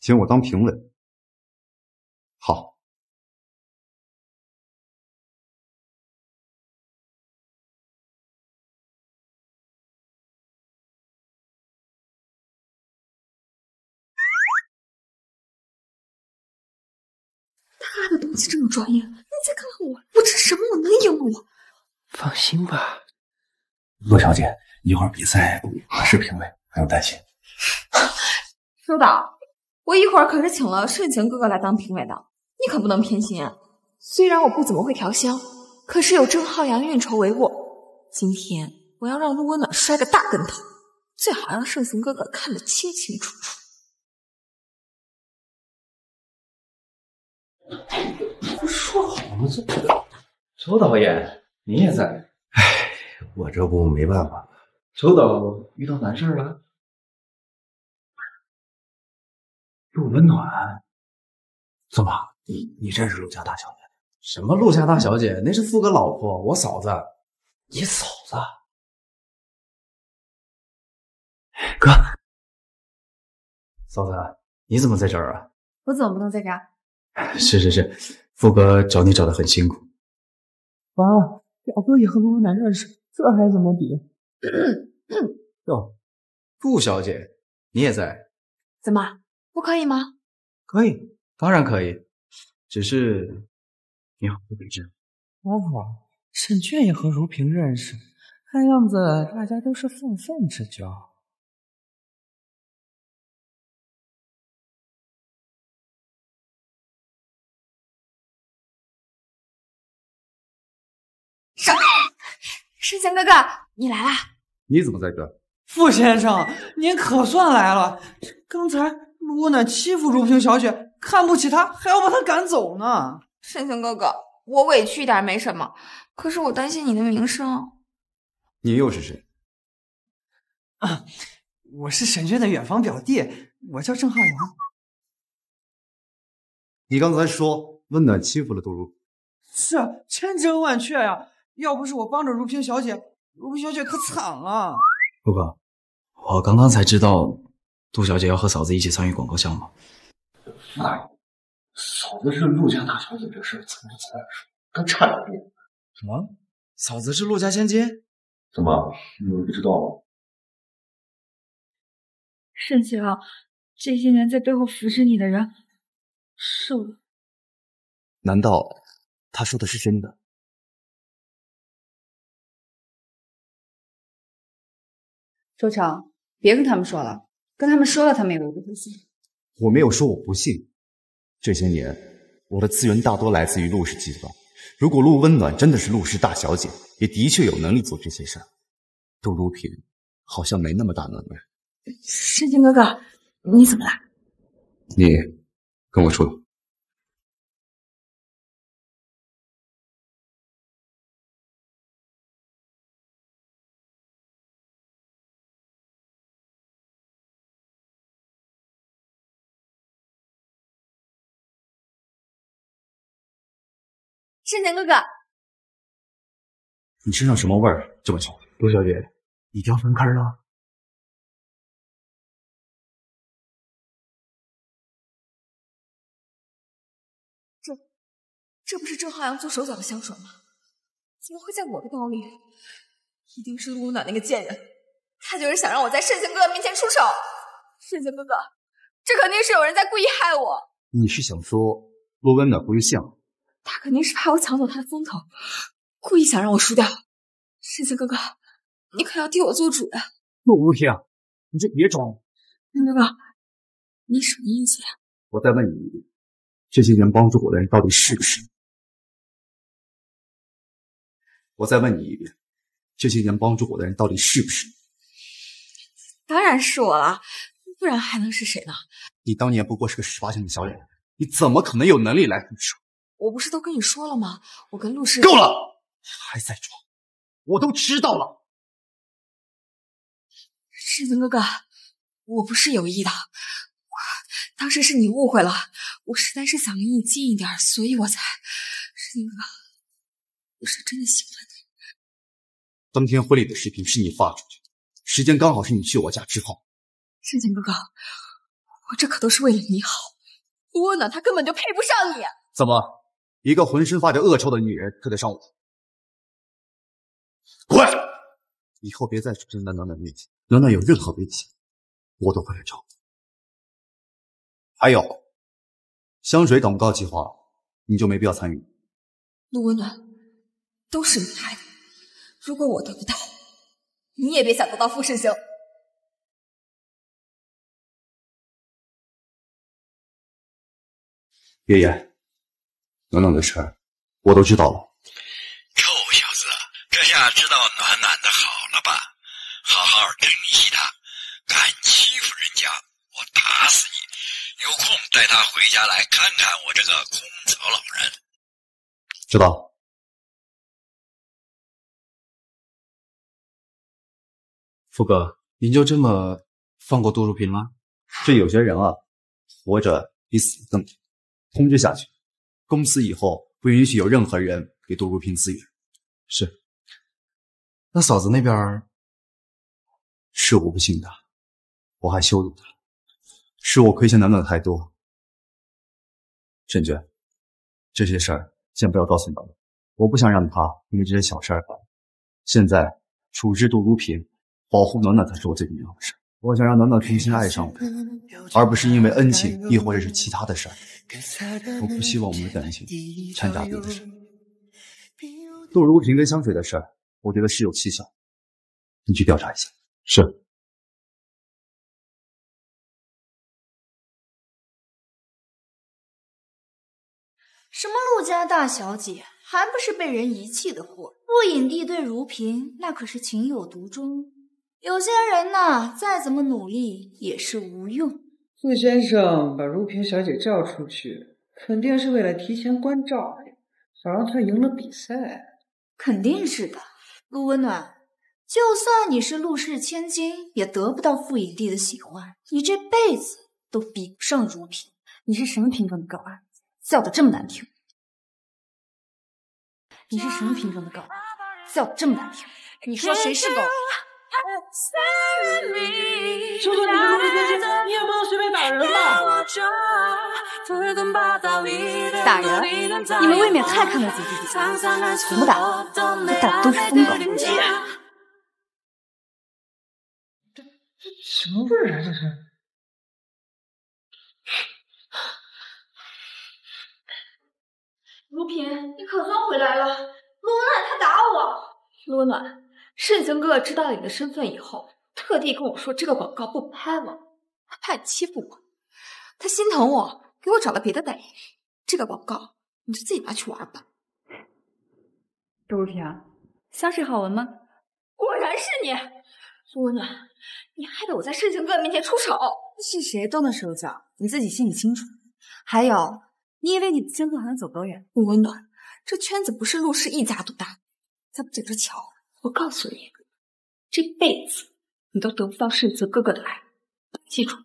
请我当评委。这个东西这么专业，你再看看我，我这什么我能赢吗？我放心吧，陆小姐，一会儿比赛我是评委，不用担心。收导，我一会儿可是请了盛情哥哥来当评委的，你可不能偏心。啊。虽然我不怎么会调香，可是有郑浩洋运筹帷幄，今天我要让陆温暖摔个大跟头，最好让盛情哥哥看得清清楚楚。不是说好了吗？这周导演，你也在。哎，我这不没办法，周导遇到难事了。陆温暖，怎么，你你认识陆家大小姐？什么陆家大小姐？那是富哥老婆，我嫂子。你嫂子，哥，嫂子，你怎么在这儿啊？我怎么不能在这儿？是是是，傅哥找你找的很辛苦。完了，表哥也和罗楠认识，这还怎么比？哟，顾小姐，你也在，怎么不可以吗？可以，当然可以，只是你好自为之。王婆，沈倦也和如萍认识，看样子大家都是泛泛之交。深潜哥哥，你来啦！你怎么在这？傅先生，您可算来了。刚才陆温暖欺负如萍小姐，看不起她，还要把她赶走呢。深潜哥哥，我委屈一点没什么，可是我担心你的名声。你又是谁？啊，我是沈娟的远房表弟，我叫郑浩然。你刚才说温暖欺负了杜如？是，千真万确呀。要不是我帮着如萍小姐，如萍小姐可惨了。哥哥，我刚刚才知道，杜小姐要和嫂子一起参与广告项目。那嫂子是陆家大小姐，这事儿怎么才说，跟差点儿。什么？嫂子是陆家千金？怎么，你不知道吗？沈桥，这些年在背后扶持你的人是我。难道他说的是真的？周成，别跟他们说了，跟他们说了，他们也都不会信。我没有说我不信，这些年我的资源大多来自于陆氏集团。如果陆温暖真的是陆氏大小姐，也的确有能力做这些事儿。杜如萍好像没那么大能耐。盛清哥哥，你怎么了？你跟我出来。盛晴哥哥，你身上什么味儿这么臭？陆小姐，你掉粪坑了？这，这不是郑浩洋做手脚的香水吗？怎么会在我的包里？一定是陆温暖那个贱人，他就是想让我在盛晴哥哥面前出手。盛晴哥哥，这肯定是有人在故意害我。你是想说，陆温暖不是像？他肯定是怕我抢走他的风头，故意想让我输掉。世子哥哥，你可要替我做主呀！陆无天，你就别装了。沈哥哥，你什么意思呀？我再问你一遍，这些年帮助我的人到底是不是你？我再问你一遍，这些年帮助我的人到底是不是你？当然是我了，不然还能是谁呢？你当年不过是个十八线的小演员，你怎么可能有能力来复仇？我不是都跟你说了吗？我跟陆氏够了，还在装，我都知道了。世远哥哥，我不是有意的，我当时是你误会了，我实在是想离你近一点，所以我才。世远哥哥，我是真的喜欢你。当天婚礼的视频是你发出去，的，时间刚好是你去我家之后。世远哥哥，我这可都是为了你好，陆温暖他根本就配不上你。怎么？一个浑身发着恶臭的女人，配得上我？滚！以后别再出现在暖暖面前。暖暖有任何危机，我都会来找你。还有，香水广告计划，你就没必要参与。陆温暖，都是你害的。如果我得不到，你也别想得到傅慎行。月言。暖暖的事，我都知道了。臭小子，这下知道暖暖的好了吧？好好珍惜她，敢欺负人家，我打死你！有空带她回家来看看我这个空巢老人。知道。傅哥，您就这么放过杜如萍了？这有些人啊，活着比死更通知下去。公司以后不允许有任何人给杜如萍资源。是。那嫂子那边，是我不幸的，我还羞辱她，是我亏欠暖暖太多。沈娟，这些事儿先不要告诉暖暖，我不想让她因为这些小事而烦。现在处置杜如萍，保护暖暖才是我最重要的事。我想让暖暖重新爱上我，而不是因为恩情，亦或者是其他的事儿。我不希望我们的感情掺杂别的事儿。杜如萍跟香水的事儿，我觉得是有蹊跷，你去调查一下。是。什么陆家大小姐，还不是被人遗弃的货？陆影帝对如萍那可是情有独钟。有些人呢，再怎么努力也是无用。傅先生把如萍小姐叫出去，肯定是为了提前关照，想让她赢了比赛。肯定是的。陆温暖，就算你是陆氏千金，也得不到傅影帝的喜欢。你这辈子都比不上如萍。你是什么品种的狗啊？叫的这么难听！你是什么品种的狗叫的这么难听！你说谁是狗？求求你了，你也不能随便打人吧？打人，你们未免太看得起自己了。怎么打？这打的都是疯狗。这这什么味儿啊？这是。如萍，你可算回来了。陆暖，他打我。陆暖。盛行哥哥知道了你的身份以后，特地跟我说这个广告不拍了，他怕你欺负我，他心疼我，给我找了别的代言人。这个广告你就自己拿去玩吧。周如萍，香水好闻吗？果然是你，陆温暖，你害得我在盛行哥哥面前出丑。是谁动的手脚，你自己心里清楚。还有，你以为你的前途还能走多远？陆温暖，这圈子不是陆氏一家独大，咱等着瞧。我告诉你，这辈子你都得不到世子哥哥的爱。记住，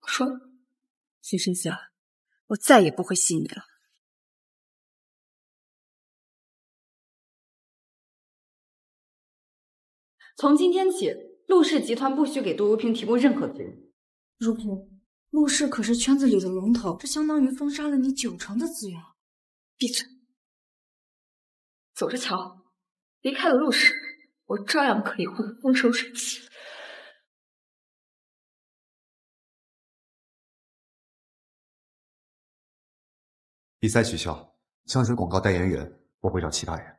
我说了，徐盛夏，我再也不会信你了。从今天起，陆氏集团不许给杜如萍提供任何资源。如萍，陆氏可是圈子里的龙头，这相当于封杀了你九成的资源。闭嘴，走着瞧。离开了陆氏。我照样可以混得风生水起。比赛取消，香水广告代言人我会找其他人。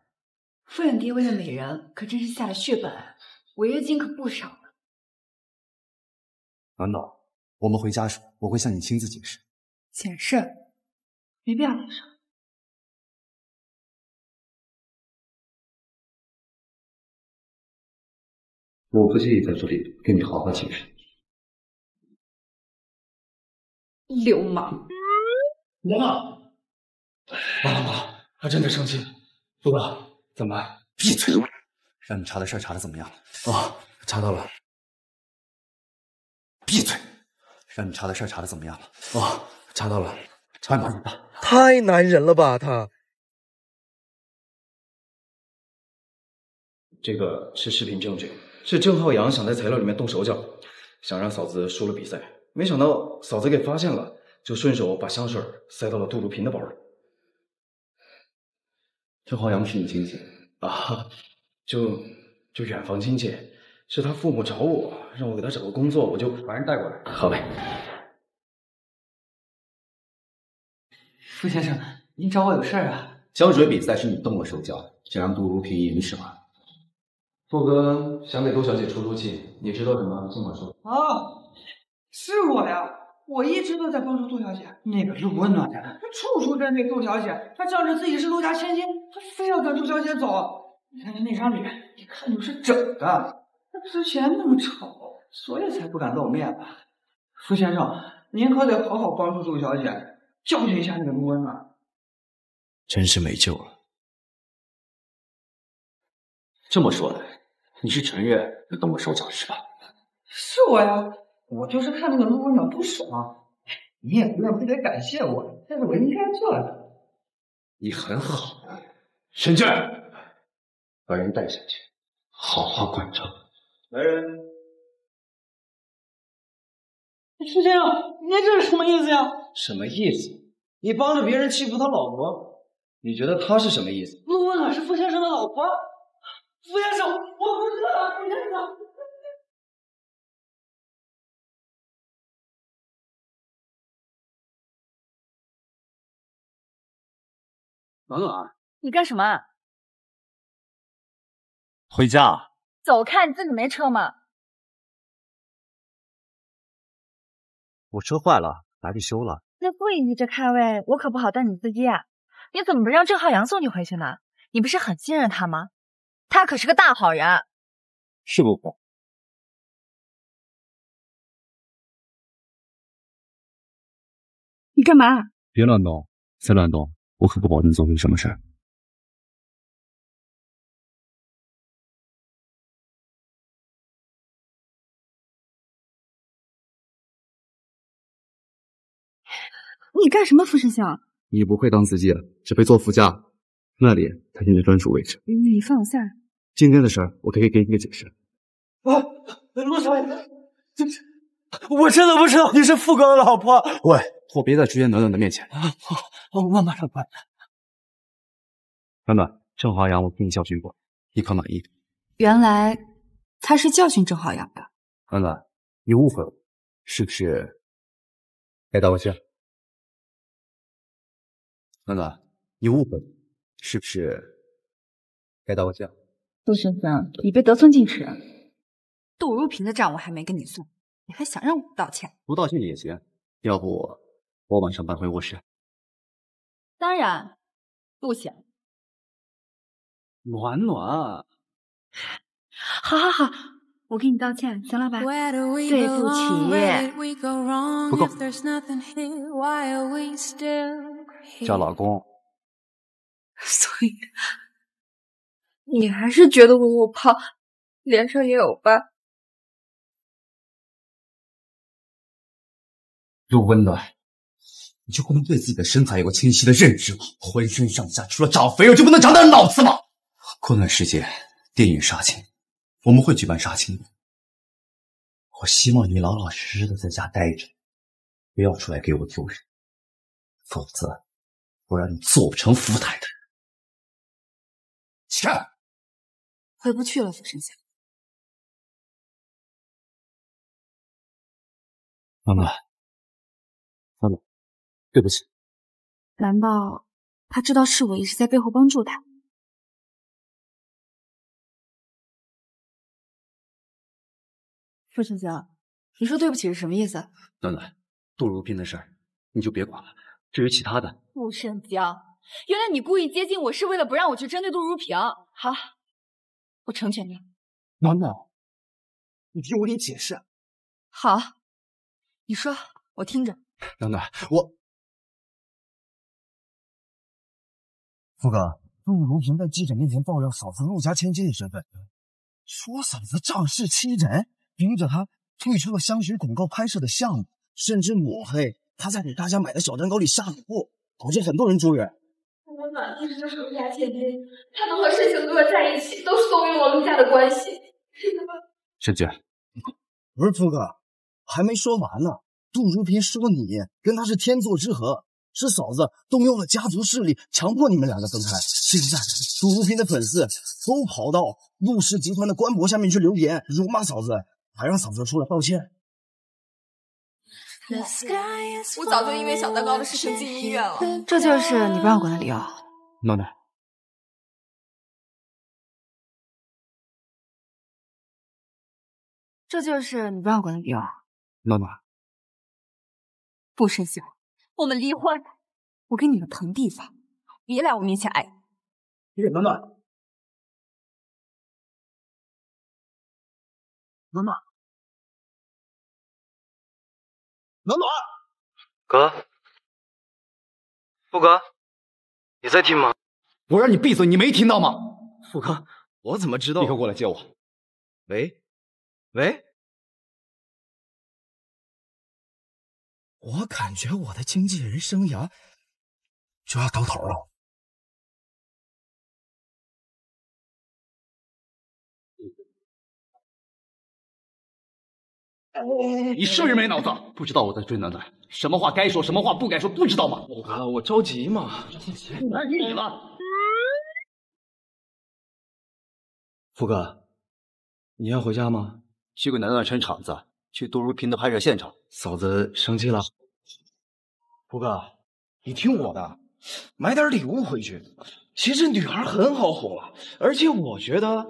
傅人地为的美人可真是下了血本，违约金可不少呢。暖暖，我们回家说，我会向你亲自解释。解释？没必要解释。我不介意在这里跟你好好解释。流氓，了完了，他真的生气了。陆哥，怎么闭嘴！让你查的事查的怎么样了？哦，查到了。闭嘴！让你查的事查的怎么样了？哦，查到了。查明白了。太男人了吧？他。这个是视频证据。是郑浩洋想在材料里面动手脚，想让嫂子输了比赛，没想到嫂子给发现了，就顺手把香水塞到了杜如平的包里。郑浩洋是你亲戚啊？就就远房亲戚，是他父母找我，让我给他找个工作，我就把人带过来。好嘞。傅先生，您找我有事啊？香水比赛是你动了手脚，想让杜如平赢是吗？杜哥想给杜小姐出出气，你知道什么尽管说。啊，是我呀，我一直都在帮助杜小姐。那个陆温暖的，他处处针对杜小姐，他仗着自己是陆家千金，他非要赶杜小姐走。你看他那张脸，一看就是整的。他之前那么丑，所以才不敢露面吧。傅先生，您可得好好帮助杜小姐，教训一下那个陆温暖。真是没救了。这么说来。你是陈月，要动我手脚是吧？是我呀，我就是看那个陆文暖不爽。你也不用非得感谢我，这是我应该做的。你很好，沈月，把人带下去，好好管教。来人！傅先生，您这是什么意思呀？什么意思？你帮着别人欺负他老婆，你觉得他是什么意思？陆文暖是傅先生的老婆。苏先生，我饿了。傅先生，暖暖，你干什么？回家。走开！你自己没车吗？我车坏了，来地修了。那不以你这咖位，我可不好带你司机啊。你怎么不让郑浩洋送你回去呢？你不是很信任他吗？他可是个大好人，是不？你干嘛？别乱动，再乱动，我可不保证做出什么事儿。你干什么，傅师兄？你不会当司机了，只配坐副驾，那里他现在专属位置。你放下。今天的事儿，我可以给你个解释。啊，陆少爷，对不起，我真的不知道你是傅哥的老婆。喂，我别在朱岩暖暖的面前。我我马上办。暖暖，郑浩洋，我给你教训过，你可满意？原来他是教训郑浩洋的。暖暖，你误会了，是不是？该道个歉。暖暖，你误会了，是不是？该道个歉。杜先生，你别得寸进尺。杜如萍的账我还没跟你算，你还想让我道歉？不道歉也行，要不我晚上搬回卧室。当然，不想。暖暖，好好好，我给你道歉，行了吧？对不起，不够。叫老公。所以。你还是觉得我我胖，脸上也有斑。陆温暖，你就不能对自己的身材有个清晰的认知吗？浑身上下除了长肥肉，就不能长点脑子吗？过段时间电影杀青，我们会举办杀青。我希望你老老实实的在家待着，不要出来给我丢人，否则我让你做不成福太太。起站。回不去了，傅盛江。暖暖，暖暖，对不起。难道他知道是我一直在背后帮助他？傅盛江，你说对不起是什么意思？暖暖，杜如冰的事儿你就别管了。至于其他的，傅盛江，原来你故意接近我是为了不让我去针对杜如萍。好。我成全你，暖暖，你听我点解释。好，你说，我听着。暖暖，我傅哥陆如萍在记者面前爆料嫂子陆家千金的身份，说嫂子仗势欺人，逼着她退出了香薰广告拍摄的项目，甚至抹黑她在给大家买的小蛋糕里下毒，导致很多人住院。温暖其实就是陆家千金，她能和盛景哥哥在一起，都是动用我陆家的关系。盛 哥，不是富哥，还没说完呢。杜如萍说你跟他是天作之合，是嫂子动用了家族势力，强迫你们两个分开。现在，杜如萍的粉丝都跑到陆氏集团的官博下面去留言辱骂嫂子，还让嫂子出来道歉。我早就因为小蛋糕的事情进医院了。这就是你不让我管的理由。暖暖，这就是你不让我管的理由。暖暖，不珍惜，我们离婚。我给你们腾地方，别来我面前碍你给暖暖，暖暖。暖暖，哥，傅哥，你在听吗？我让你闭嘴，你没听到吗？傅哥，我怎么知道？立刻过来接我。喂，喂，我感觉我的经纪人生涯就要到头了。你是不是没脑子？不知道我在追暖暖，什么话该说，什么话不该说，不知道吗？我哥，我着急嘛。钱难你了。胡 哥，你要回家吗？去给暖暖撑场子，去杜如萍的拍摄现场。嫂子生气了。胡哥，你听我的，买点礼物回去。其实女孩很好哄啊，而且我觉得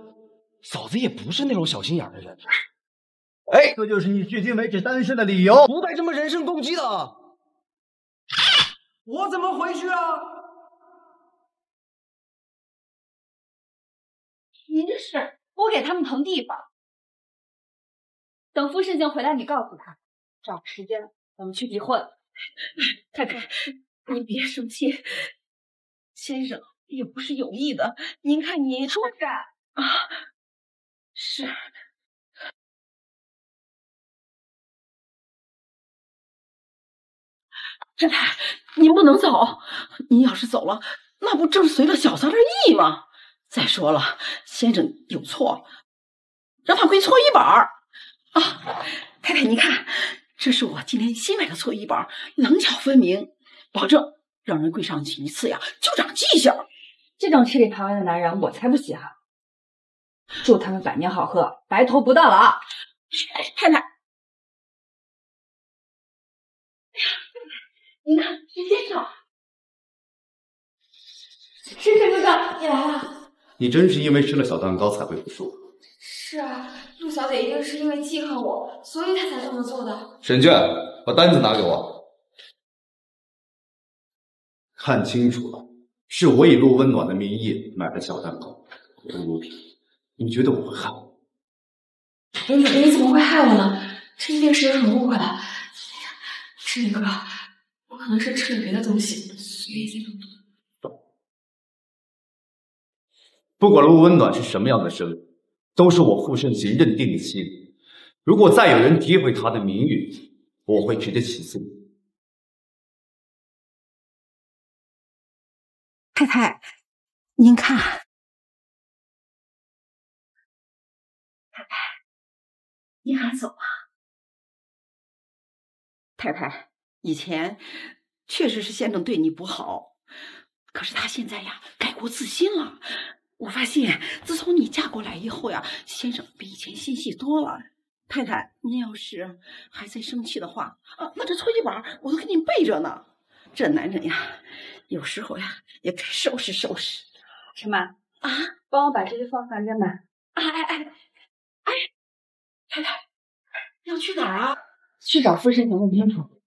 嫂子也不是那种小心眼的人。哎，这就是你至今为止单身的理由？不带这么人身攻击的！我怎么回去啊？您这是，我给他们腾地方。等傅世江回来，你告诉他，找个时间，我们去离婚。太 太，您别生气，先生也不是有意的。您看，您说的啊，是。太太，您不能走。您要是走了，那不正是随了小三的意吗？再说了，先生有错，让他跪搓衣板儿啊！太太，你看，这是我今天新买的搓衣板，棱角分明，保证让人跪上去一次呀就长记性。这种吃里扒外的男人，我才不稀罕。祝他们百年好合，白头不到老。太太。您看，是先生。沈泉哥哥，你来了。你真是因为吃了小蛋糕才会服是啊，陆小姐一定是因为记恨我，所以她才这么做的。沈倦，把单子拿给我。看清楚了，是我以陆温暖的名义买的小蛋糕。陆如萍，你觉得我会害你？你你怎么会害我呢？这一定是有什么误会了。志明哥。可能是吃了别的东西，所以才中毒。不管陆温暖是什么样的身份，都是我傅盛杰认定的妻子。如果再有人诋毁她的名誉，我会直接起诉。太太，您看，太太，您还走吗？太太。以前确实是先生对你不好，可是他现在呀改过自新了。我发现自从你嫁过来以后呀，先生比以前心细多了。太太，您要是还在生气的话啊，那这搓衣板我都给你备着呢。这男人呀，有时候呀也该收拾收拾。什么啊？帮我把这些放房间吧。哎哎哎，哎，太太要去哪儿啊？去找傅慎行问清楚。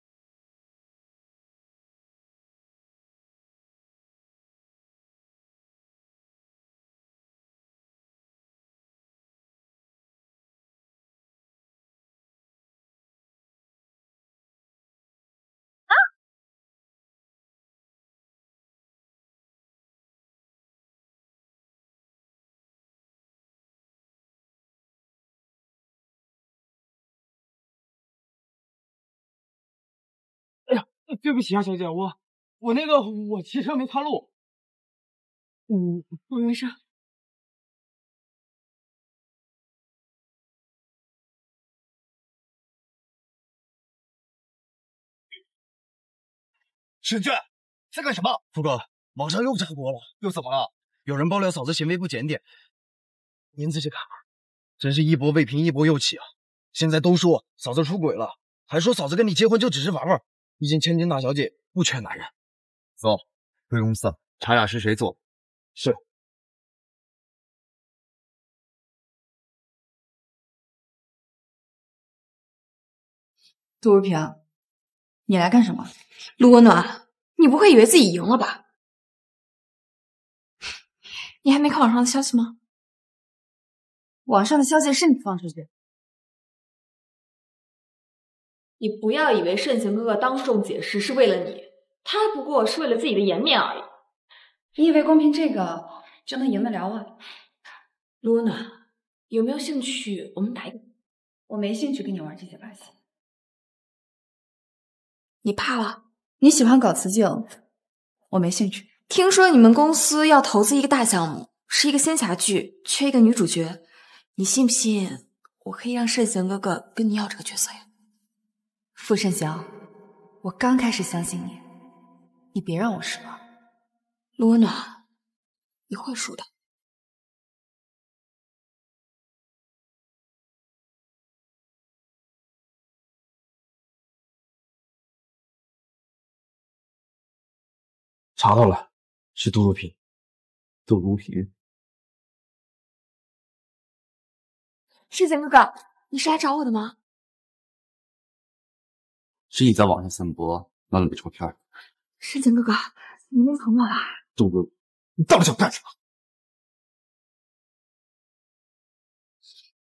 对不起啊，小姐，我我那个我骑车没看路，嗯，我没事。沈晨，在干什么？富哥，网上又炸锅了，又怎么了？有人爆料嫂子行为不检点，您自己看吧。真是一波未平一波又起啊！现在都说嫂子出轨了，还说嫂子跟你结婚就只是玩玩。毕竟千金大小姐不缺男人，走，回公司查查是谁做的。是，杜如萍，你来干什么？陆温暖，你不会以为自己赢了吧？你还没看网上的消息吗？网上的消息是你放出去。你不要以为慎行哥哥当众解释是为了你，他不过是为了自己的颜面而已。你以为光凭这个就能赢得了我？l 娜，有没有兴趣我们打一个？我没兴趣跟你玩这些把戏。你怕了？你喜欢搞雌竞？我没兴趣。听说你们公司要投资一个大项目，是一个仙侠剧，缺一个女主角。你信不信，我可以让慎行哥哥跟你要这个角色呀？傅慎行，我刚开始相信你，你别让我失望。陆温暖，你会输的。查到了，是杜如萍。杜如萍。世贤哥哥，你是来找我的吗？是你在网上散播陆暖的照片？深情哥哥，你弄疼我了。杜哥，你到底想干什么？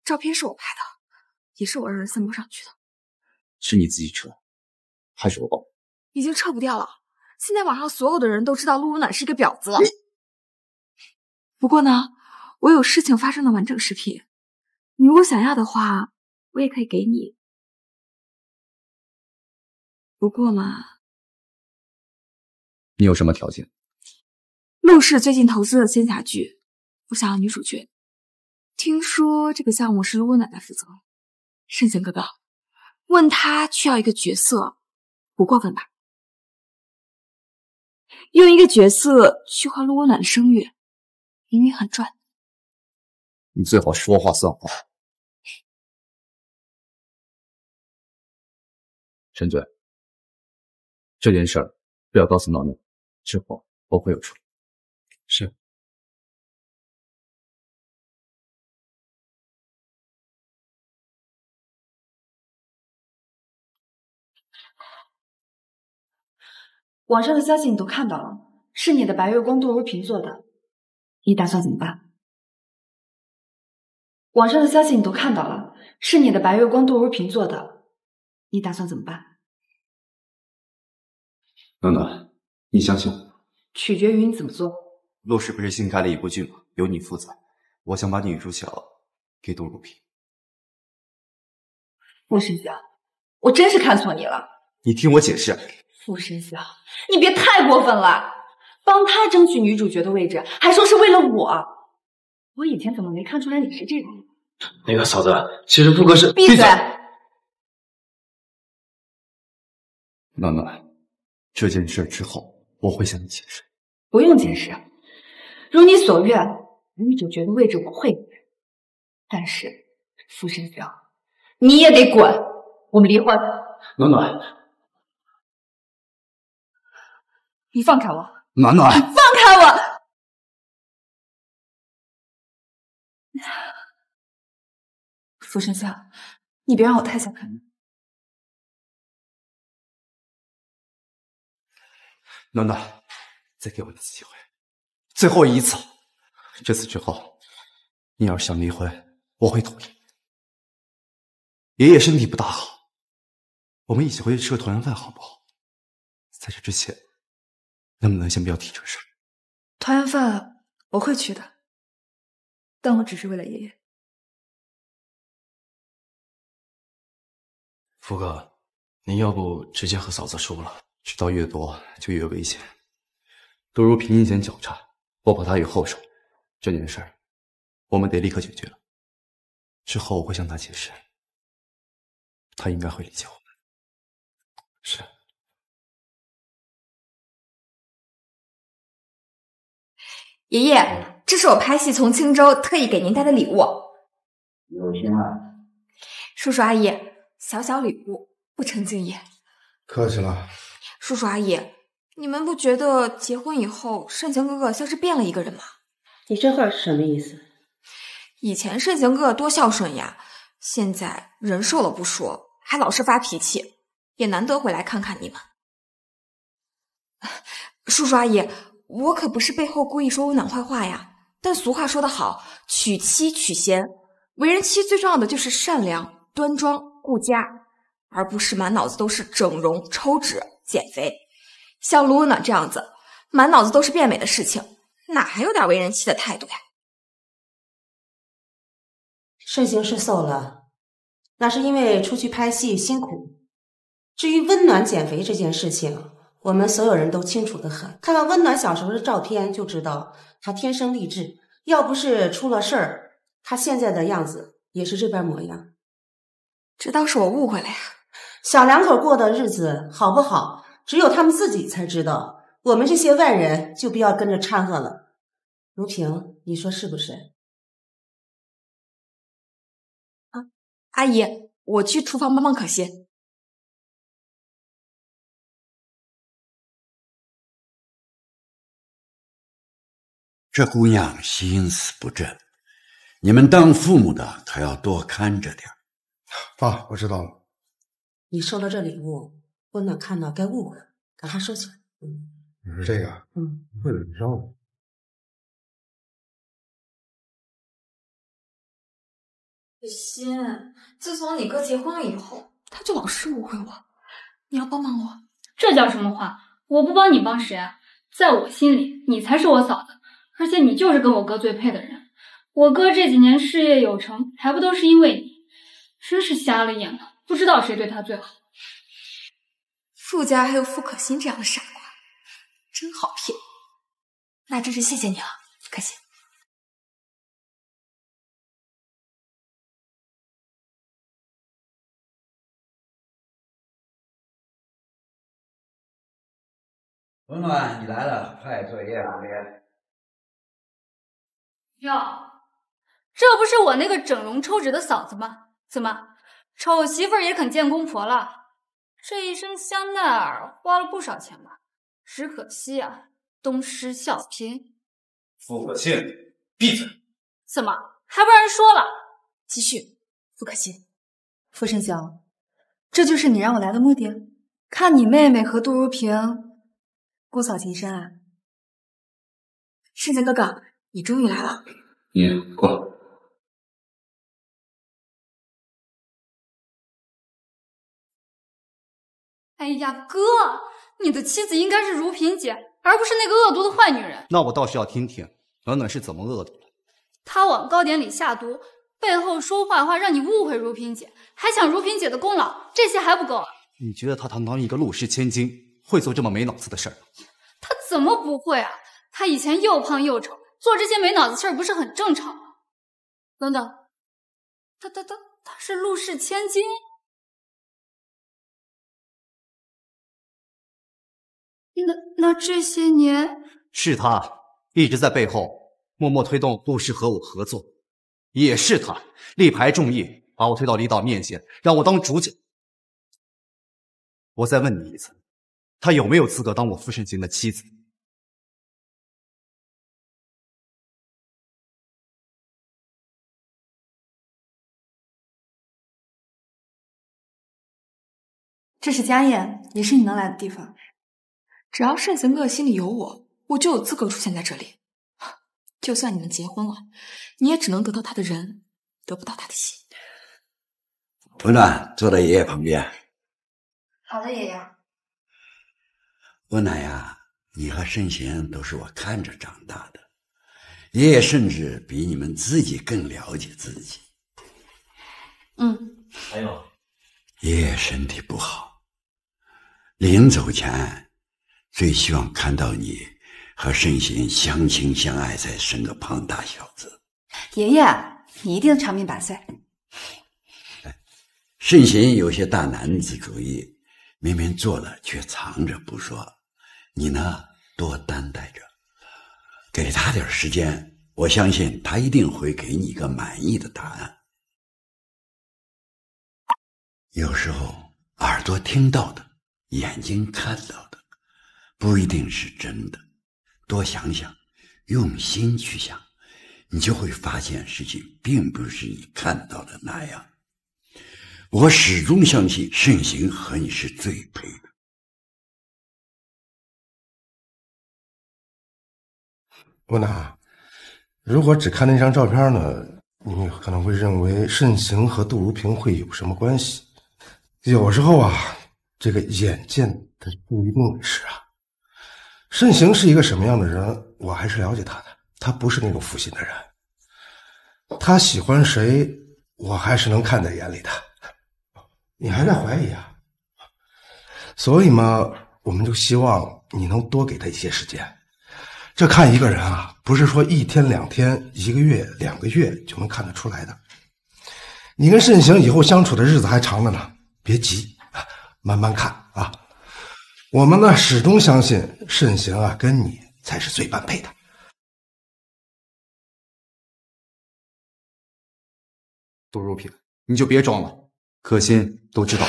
照片是我拍的，也是我让人散播上去的。是你自己撤，还是我帮？已经撤不掉了。现在网上所有的人都知道陆暖是一个婊子了。不过呢，我有事情发生的完整视频，你如果想要的话，我也可以给你。不过嘛，你有什么条件？陆氏最近投资的仙侠剧，我想要女主角。听说这个项目是陆温暖负责，圣贤哥哥，问他去要一个角色，不过分吧？用一个角色去换陆温暖的声誉，明明很赚。你最好说话算话，陈醉。这件事不要告诉老娘，之后我会有处理。是。网上的消息你都看到了，是你的白月光杜如萍做的，你打算怎么办？网上的消息你都看到了，是你的白月光杜如萍做的，你打算怎么办？暖暖，你相信我？取决于你怎么做。陆氏不是新开了一部剧吗？由你负责。我想把女主角给杜如萍。傅申湘，我真是看错你了。你听我解释。傅申湘，你别太过分了！帮他争取女主角的位置，还说是为了我。我以前怎么没看出来你是这种人？那个嫂子，其实不合适。闭嘴！暖暖。这件事之后，我会向你解释。不用解释，如你所愿，女主角的位置我会给。但是，傅深商，你也得滚！我们离婚。暖暖，你放开我！暖暖，放开我！傅深商，你别让我太看你。暖暖，再给我一次机会，最后一次。这次之后，你要是想离婚，我会同意。爷爷身体不大好，我们一起回去吃个团圆饭，好不好？在这之前，能不能先不要提这事？团圆饭我会去的，但我只是为了爷爷。福哥，您要不直接和嫂子说了？知道越多就越危险，不如凭一剑剿杀。我怕他有后手，这件事儿我们得立刻解决了。之后我会向他解释，他应该会理解我们。是，爷爷，这是我拍戏从青州特意给您带的礼物。有心了。叔叔阿姨，小小礼物不成敬意。客气了。叔叔阿姨，你们不觉得结婚以后，慎行哥哥像是变了一个人吗？你这话是什么意思？以前慎行哥哥多孝顺呀，现在人瘦了不说，还老是发脾气，也难得回来看看你们。叔叔阿姨，我可不是背后故意说我暖坏话呀。但俗话说得好，娶妻娶贤，为人妻最重要的就是善良、端庄、顾家，而不是满脑子都是整容、抽脂。减肥，像卢温暖这样子，满脑子都是变美的事情，哪还有点为人妻的态度呀？身形是瘦了，那是因为出去拍戏辛苦。至于温暖减肥这件事情，我们所有人都清楚的很。看到温暖小时候的照片就知道，她天生丽质，要不是出了事儿，她现在的样子也是这般模样。这倒是我误会了呀。小两口过的日子好不好？只有他们自己才知道，我们这些外人就不要跟着掺和了。如萍，你说是不是？啊，阿姨，我去厨房帮帮可心。这姑娘心思不正，你们当父母的可要多看着点爸，我知道了。你收到这礼物。我呢，看到该误会了，赶快收起来。嗯。你说这个？嗯。会怎么着？子欣，自从你哥结婚了以后，他就老是误会我。你要帮帮我？这叫什么话？我不帮你帮谁啊？在我心里，你才是我嫂子，而且你就是跟我哥最配的人。我哥这几年事业有成，还不都是因为你？真是瞎了眼了，不知道谁对他最好。傅家还有傅可心这样的傻瓜，真好骗。那真是谢谢你了，可心。温暖，你来了，快坐作业。哎，哟，这不是我那个整容抽脂的嫂子吗？怎么，丑媳妇也肯见公婆了？这一身香奈儿花了不少钱吧？只可惜啊，东施效颦。傅可欣，闭嘴！怎么还不让人说了？继续。傅可欣。傅盛行，这就是你让我来的目的？看你妹妹和杜如萍姑嫂情深啊！盛强哥哥，你终于来了。你过。哎呀，哥，你的妻子应该是如萍姐，而不是那个恶毒的坏女人。那我倒是要听听，暖暖是怎么恶毒的。她往糕点里下毒，背后说坏话，让你误会如萍姐，还抢如萍姐的功劳，这些还不够你觉得她堂堂一个陆氏千金，会做这么没脑子的事儿吗？她怎么不会啊？她以前又胖又丑，做这些没脑子事儿不是很正常吗？等等，她她她她是陆氏千金？那那这些年，是他一直在背后默默推动陆氏和我合作，也是他力排众议把我推到李导面前，让我当主角。我再问你一次，他有没有资格当我傅慎行的妻子？这是家宴，也是你能来的地方。只要慎行哥心里有我，我就有资格出现在这里。就算你们结婚了，你也只能得到他的人，得不到他的心。温暖，坐在爷爷旁边。好的，爷爷。温暖呀，你和慎贤都是我看着长大的，爷爷甚至比你们自己更了解自己。嗯。还有，爷爷身体不好，临走前。最希望看到你和慎行相亲相爱，再生个胖大小子。爷爷，你一定长命百岁。慎行有些大男子主义，明明做了却藏着不说。你呢，多担待着，给他点时间。我相信他一定会给你一个满意的答案。有时候，耳朵听到的，眼睛看到的。不一定是真的，多想想，用心去想，你就会发现事情并不是你看到的那样。我始终相信慎行和你是最配的。温娜，如果只看那张照片呢？你们可能会认为慎行和杜如萍会有什么关系？有时候啊，这个眼见的不一定是啊。慎行是一个什么样的人？我还是了解他的。他不是那种负心的人。他喜欢谁，我还是能看在眼里的。你还在怀疑啊？所以嘛，我们就希望你能多给他一些时间。这看一个人啊，不是说一天两天、一个月两个月就能看得出来的。你跟慎行以后相处的日子还长着呢，别急啊，慢慢看。我们呢，始终相信慎行啊，跟你才是最般配的。杜如萍，你就别装了，可心都知道。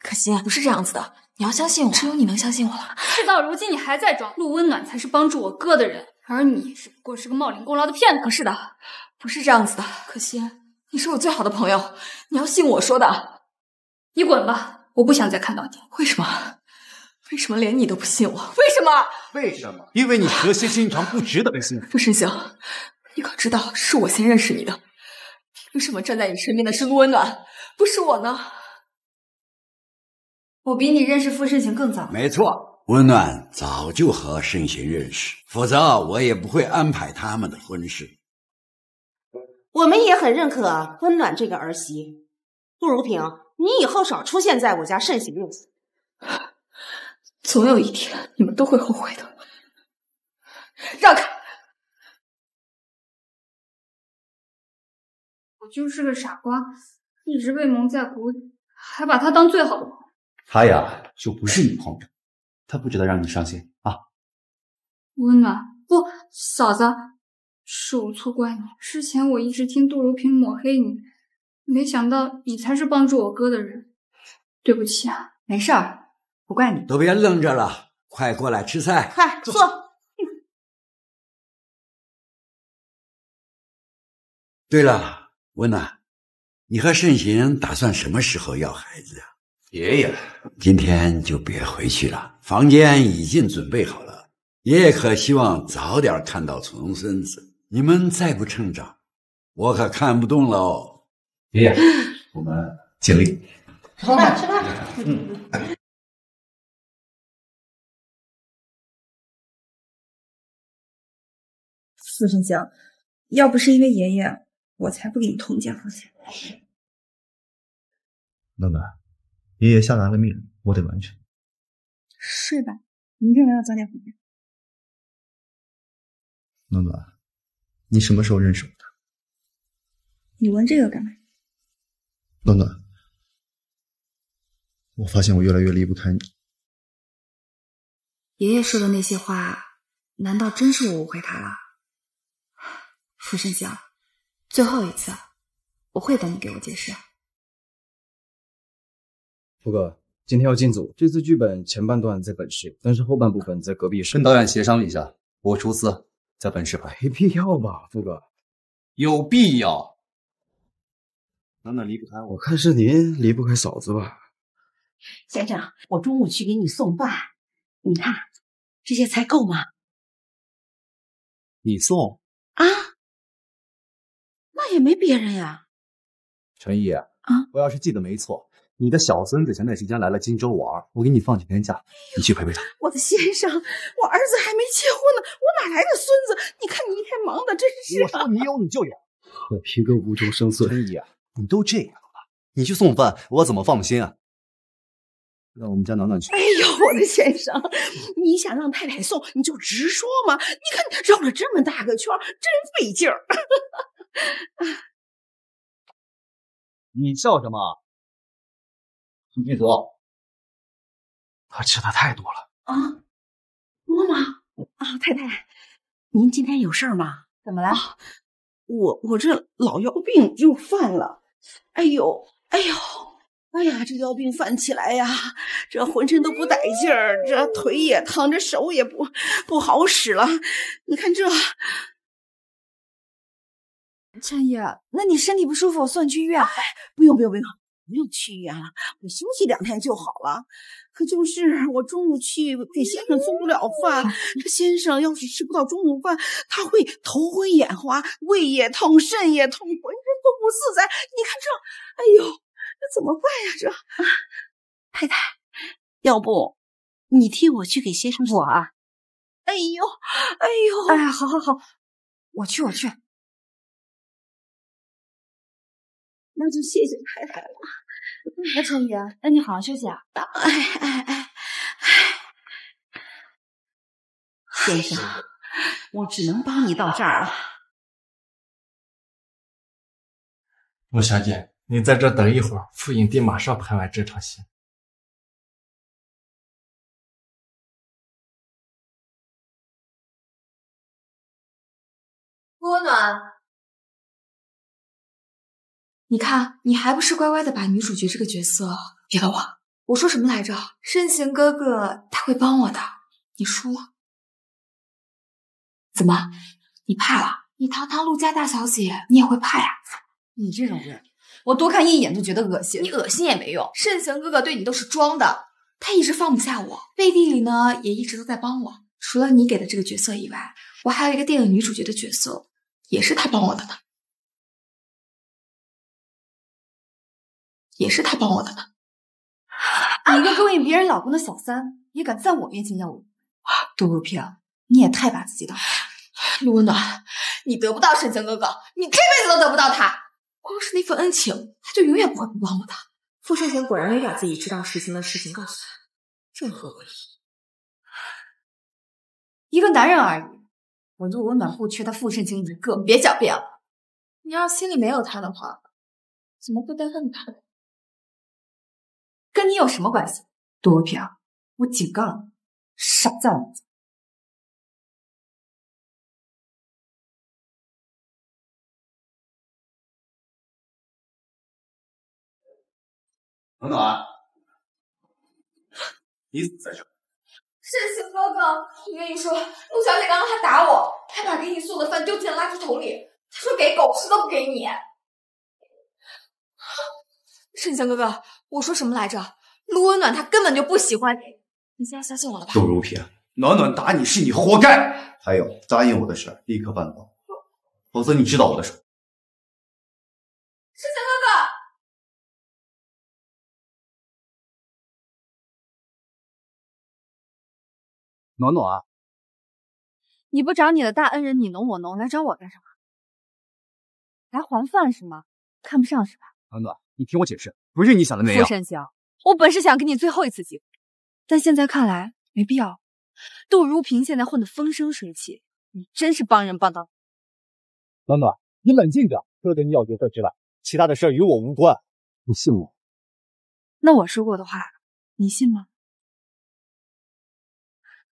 可心不是这样子的，你要相信我。只有你能相信我了。事到如今，你还在装？陆温暖才是帮助我哥的人，而你只不过是个冒领功劳的骗子。不是的，不是这样子的。可心，你是我最好的朋友，你要信我说的。你滚吧，我不想再看到你。为什么？为什么连你都不信我？为什么？为什么？因为你蛇蝎心肠，不值得被信任。傅慎行，你可知道是我先认识你的？凭什么站在你身边的是陆温暖，不是我呢？我比你认识傅慎行更早。没错，温暖早就和盛行认识，否则我也不会安排他们的婚事。我们也很认可温暖这个儿媳。杜如萍，你以后少出现在我家慎行面前。总有一天，你们都会后悔的。让开！我就是个傻瓜，一直被蒙在鼓里，还把他当最好的朋友。他呀，就不是你朋友，他不值得让你伤心啊。温暖，不，嫂子，是我错怪你。之前我一直听杜如萍抹黑你，没想到你才是帮助我哥的人。对不起啊，没事儿。不怪你，都别愣着了，快过来吃菜。快坐。对了，温娜，你和盛行打算什么时候要孩子呀？爷爷，今天就别回去了，房间已经准备好了。爷爷可希望早点看到重孙子，你们再不成长，我可看不动喽。爷爷，我们尽力。吃饭，吃饭。嗯。四胜江，要不是因为爷爷，我才不给你通甘共苦。暖暖，爷爷下达了命令，我得完成。睡吧，明天还要早点回家。暖暖，你什么时候认识我的？你问这个干嘛？暖暖，我发现我越来越离不开你。爷爷说的那些话，难道真是我误会他了？傅慎行，最后一次，我会等你给我解释。傅哥，今天要进组，这次剧本前半段在本市，但是后半部分在隔壁市。跟导演协商了一下，我出资在本市拍。没必要吧，傅哥？有必要。难道离不开我？我看是您离不开嫂子吧。先生，我中午去给你送饭，你看这些菜够吗？你送啊？也没别人呀，陈毅啊！我要是记得没错，你的小孙子前段时间来了荆州玩，我给你放几天假，你去陪陪他。我的先生，我儿子还没结婚呢，我哪来的孙子？你看你一天忙的，真是……我说你有你就有，我凭哥无中生孙。陈毅啊，你都这样了，你去送饭，我怎么放心啊？让我们家暖暖去。哎呦，我的先生，你想让太太送，你就直说嘛。你看绕了这么大个圈，真费劲儿。你笑什么？宋秘泽，他吃的太多了。啊，妈妈啊，太太，您今天有事吗？怎么了？我我这老腰病又犯了。哎呦，哎呦，哎呀，这腰病犯起来呀，这浑身都不带劲儿，这腿也疼，这手也不不好使了。你看这。陈爷，那你身体不舒服，我送你去医院。哎、不用不用不用，不用去医院了，我休息两天就好了。可就是我中午去给先生送不了饭，这先生要是吃不到中午饭，他会头昏眼花，胃也痛，肾也痛，浑身都不自在。你看这，哎呦，这怎么办呀？这，太太，要不你替我去给先生做啊？哎呦，哎呦，哎，好好好，我去，我去。那就谢谢太太了。哎，陈姨，那你好好休息啊。哎哎哎，先生，我只能帮你到这儿了。陆小姐，你在这等一会儿，傅影帝马上拍完这场戏。郭暖。你看，你还不是乖乖的把女主角这个角色给了我？我说什么来着？慎行哥哥他会帮我的。你输了，怎么？你怕了？你堂堂陆家大小姐，你也会怕呀？你这种人，我多看一眼都觉得恶心。你恶心也没用。慎行哥哥对你都是装的，他一直放不下我，背地里呢也一直都在帮我。除了你给的这个角色以外，我还有一个电影女主角的角色，也是他帮我的呢。也是他帮我的呢。一个勾引别人老公的小三，也敢在我面前耀武？杜如萍，你也太把自己当回事。陆温暖，你得不到沈行哥哥，你这辈子都得不到他。光是那份恩情，他就永远不会不帮我的。傅胜贤果然没把自己知道实情的事情告诉他，正合我意。一个男人而已，我陆温暖不缺他傅胜贤一个。别狡辩了，你要心里没有他的话，怎么会带恨他？呢？跟你有什么关系，杜平？我警告你，少在我们家。暖暖，你怎么在这？沈星哥哥，我跟你说，陆小姐刚刚还打我，还把给你送的饭丢进了垃圾桶里。她说给狗吃都不给你。盛强哥哥，我说什么来着？陆温暖他根本就不喜欢你，你现在相信我了吧？杜如萍，暖暖打你是你活该。还有答应我的事，立刻办到，否则你知道我的手盛强哥哥，暖暖，你不找你的大恩人你侬我侬，来找我干什么？来还饭是吗？看不上是吧？暖暖。你听我解释，不是你想的那样。傅慎行，我本是想给你最后一次机会，但现在看来没必要。杜如萍现在混得风生水起，你真是帮人帮到。暖暖，你冷静点，哥跟你要角色之外，其他的事与我无关，你信吗？那我说过的话，你信吗？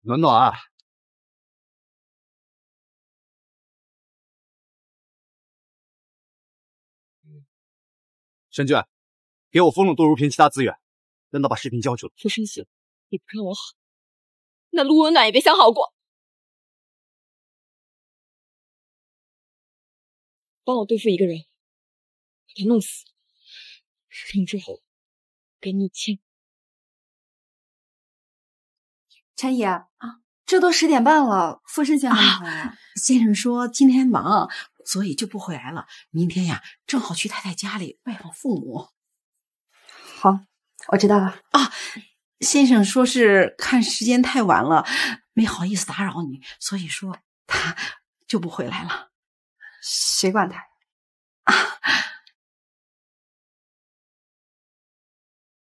暖暖。陈俊，给我封了杜如萍其他资源，让他把视频交出来。傅生行，你不让我好，那陆温暖也别想好过。帮我对付一个人，把他弄死，事成之后给你一陈姨啊，这都十点半了，傅生行，还先生说今天忙。所以就不回来了。明天呀，正好去太太家里拜访父母。好，我知道了。啊，先生说是看时间太晚了，没好意思打扰你，所以说他就不回来了。谁管他啊！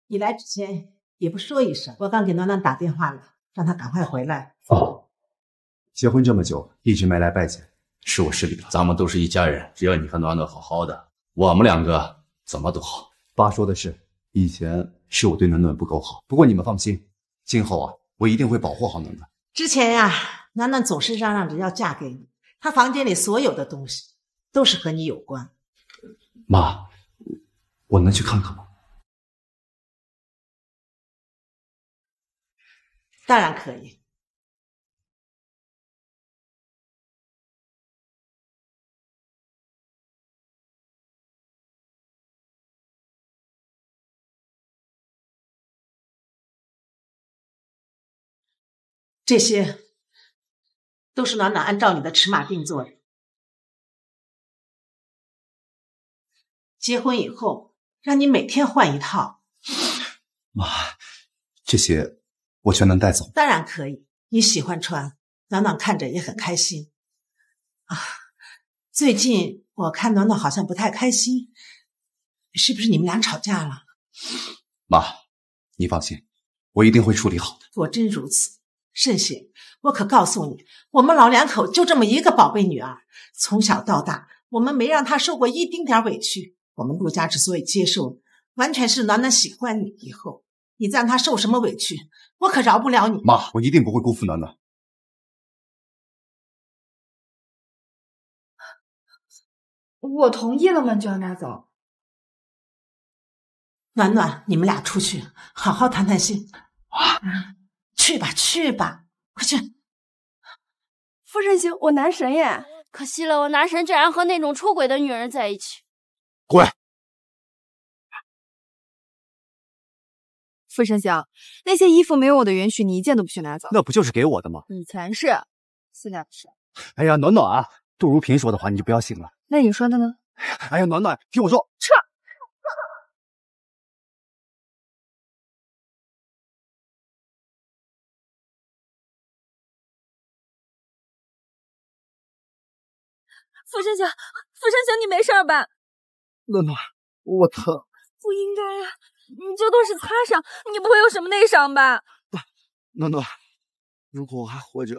你来之前也不说一声。我刚给暖暖打电话了，让他赶快回来。哦，结婚这么久，一直没来拜见。是我失礼了，咱们都是一家人，只要你和暖暖好好的，我们两个怎么都好。爸说的是，以前是我对暖暖不够好，不过你们放心，今后啊，我一定会保护好暖暖。之前呀，暖暖总是嚷嚷着要嫁给你，她房间里所有的东西都是和你有关。妈，我能去看看吗？当然可以。这些都是暖暖按照你的尺码定做的。结婚以后，让你每天换一套。妈，这些我全能带走。当然可以，你喜欢穿，暖暖看着也很开心。啊，最近我看暖暖好像不太开心，是不是你们俩吵架了？妈，你放心，我一定会处理好的。果真如此。慎行，我可告诉你，我们老两口就这么一个宝贝女儿，从小到大，我们没让她受过一丁点委屈。我们陆家之所以接受，完全是暖暖喜欢你。以后你再让她受什么委屈，我可饶不了你。妈，我一定不会辜负暖暖。我同意了吗？江大总，暖暖，你们俩出去好好谈谈心。去吧去吧，快去！傅慎行，我男神耶，可惜了，我男神居然和那种出轨的女人在一起。滚！傅慎行，那些衣服没有我的允许，你一件都不许拿走。那不就是给我的吗？以前是，现在不是。哎呀，暖暖啊，杜如萍说的话你就不要信了。那你说的呢？哎呀，暖暖，听我说。傅山行，傅山行，你没事吧？暖暖，我疼。不应该啊，你这都是擦伤，你不会有什么内伤吧？不，暖暖，如果我还活着，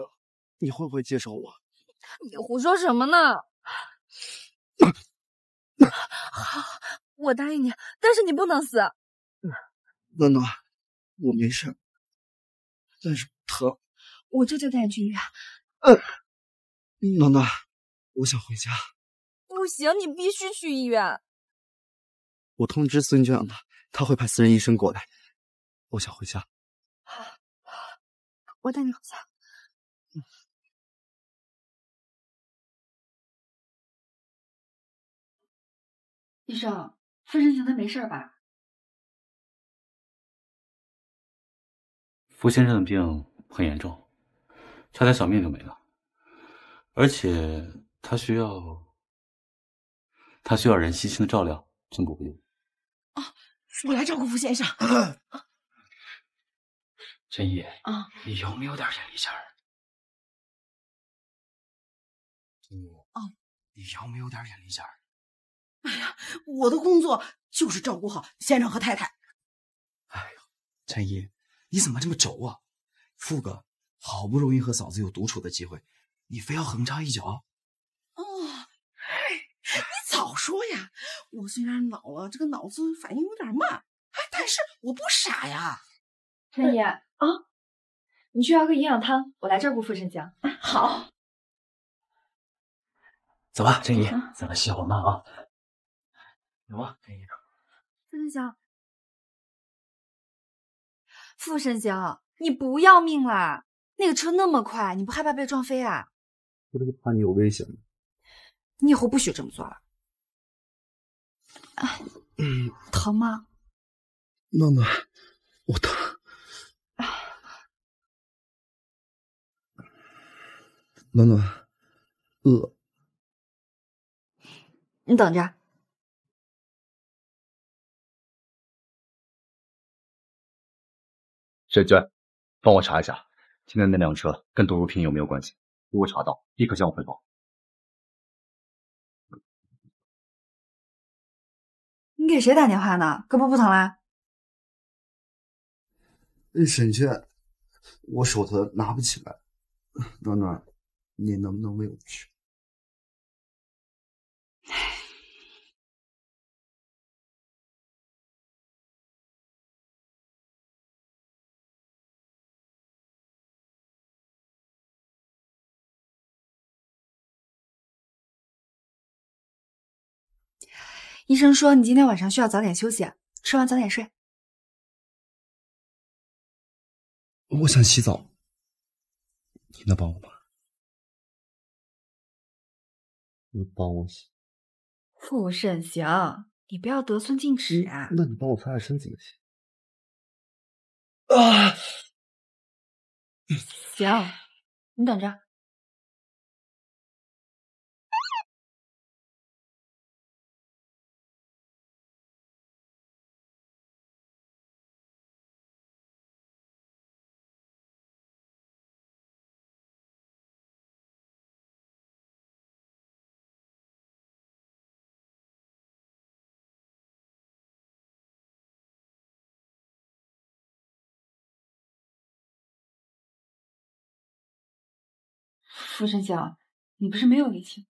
你会不会接受我？你胡说什么呢？好，我答应你，但是你不能死。暖暖，我没事但是疼。我这就带你去医院。嗯，暖暖。我想回家，不行，你必须去医院。我通知孙娟了，他会派私人医生过来。我想回家，好，我带你回家。医生，傅生行他没事吧？傅先生的病很严重，差点小命就没了，而且。他需要，他需要人细心的照料，真不必。啊，我来照顾傅先生。陈 啊，你有没有点眼力劲儿？啊，你有没有点眼力劲儿？哎呀，我的工作就是照顾好先生和太太。哎呦，陈一，你怎么这么轴啊？傅哥好不容易和嫂子有独处的机会，你非要横插一脚。说呀，我虽然老了，这个脑子反应有点慢，哎，但是我不傻呀。陈姨啊，你去熬个营养汤，我来这顾傅申行。好，走吧，陈姨，咱们会儿慢啊。有吗，陈姨？傅申行，傅申行，你不要命了？那个车那么快，你不害怕被撞飞啊？我不是怕你有危险吗？你以后不许这么做了。嗯，疼吗？暖暖，我疼。暖暖，饿。你等着。沈娟，帮我查一下，今天那辆车跟杜如萍有没有关系？如果查到，立刻向我汇报。你给谁打电话呢？胳膊不疼啦？沈倩，我手疼拿不起来。暖暖，你能不能为我去？医生说你今天晚上需要早点休息，吃完早点睡。我想洗澡，你能帮我吗？你帮我洗。傅慎行，你不要得寸进尺啊！那你帮我擦下身子去。啊！行，你等着。傅申湘，你不是没有力气？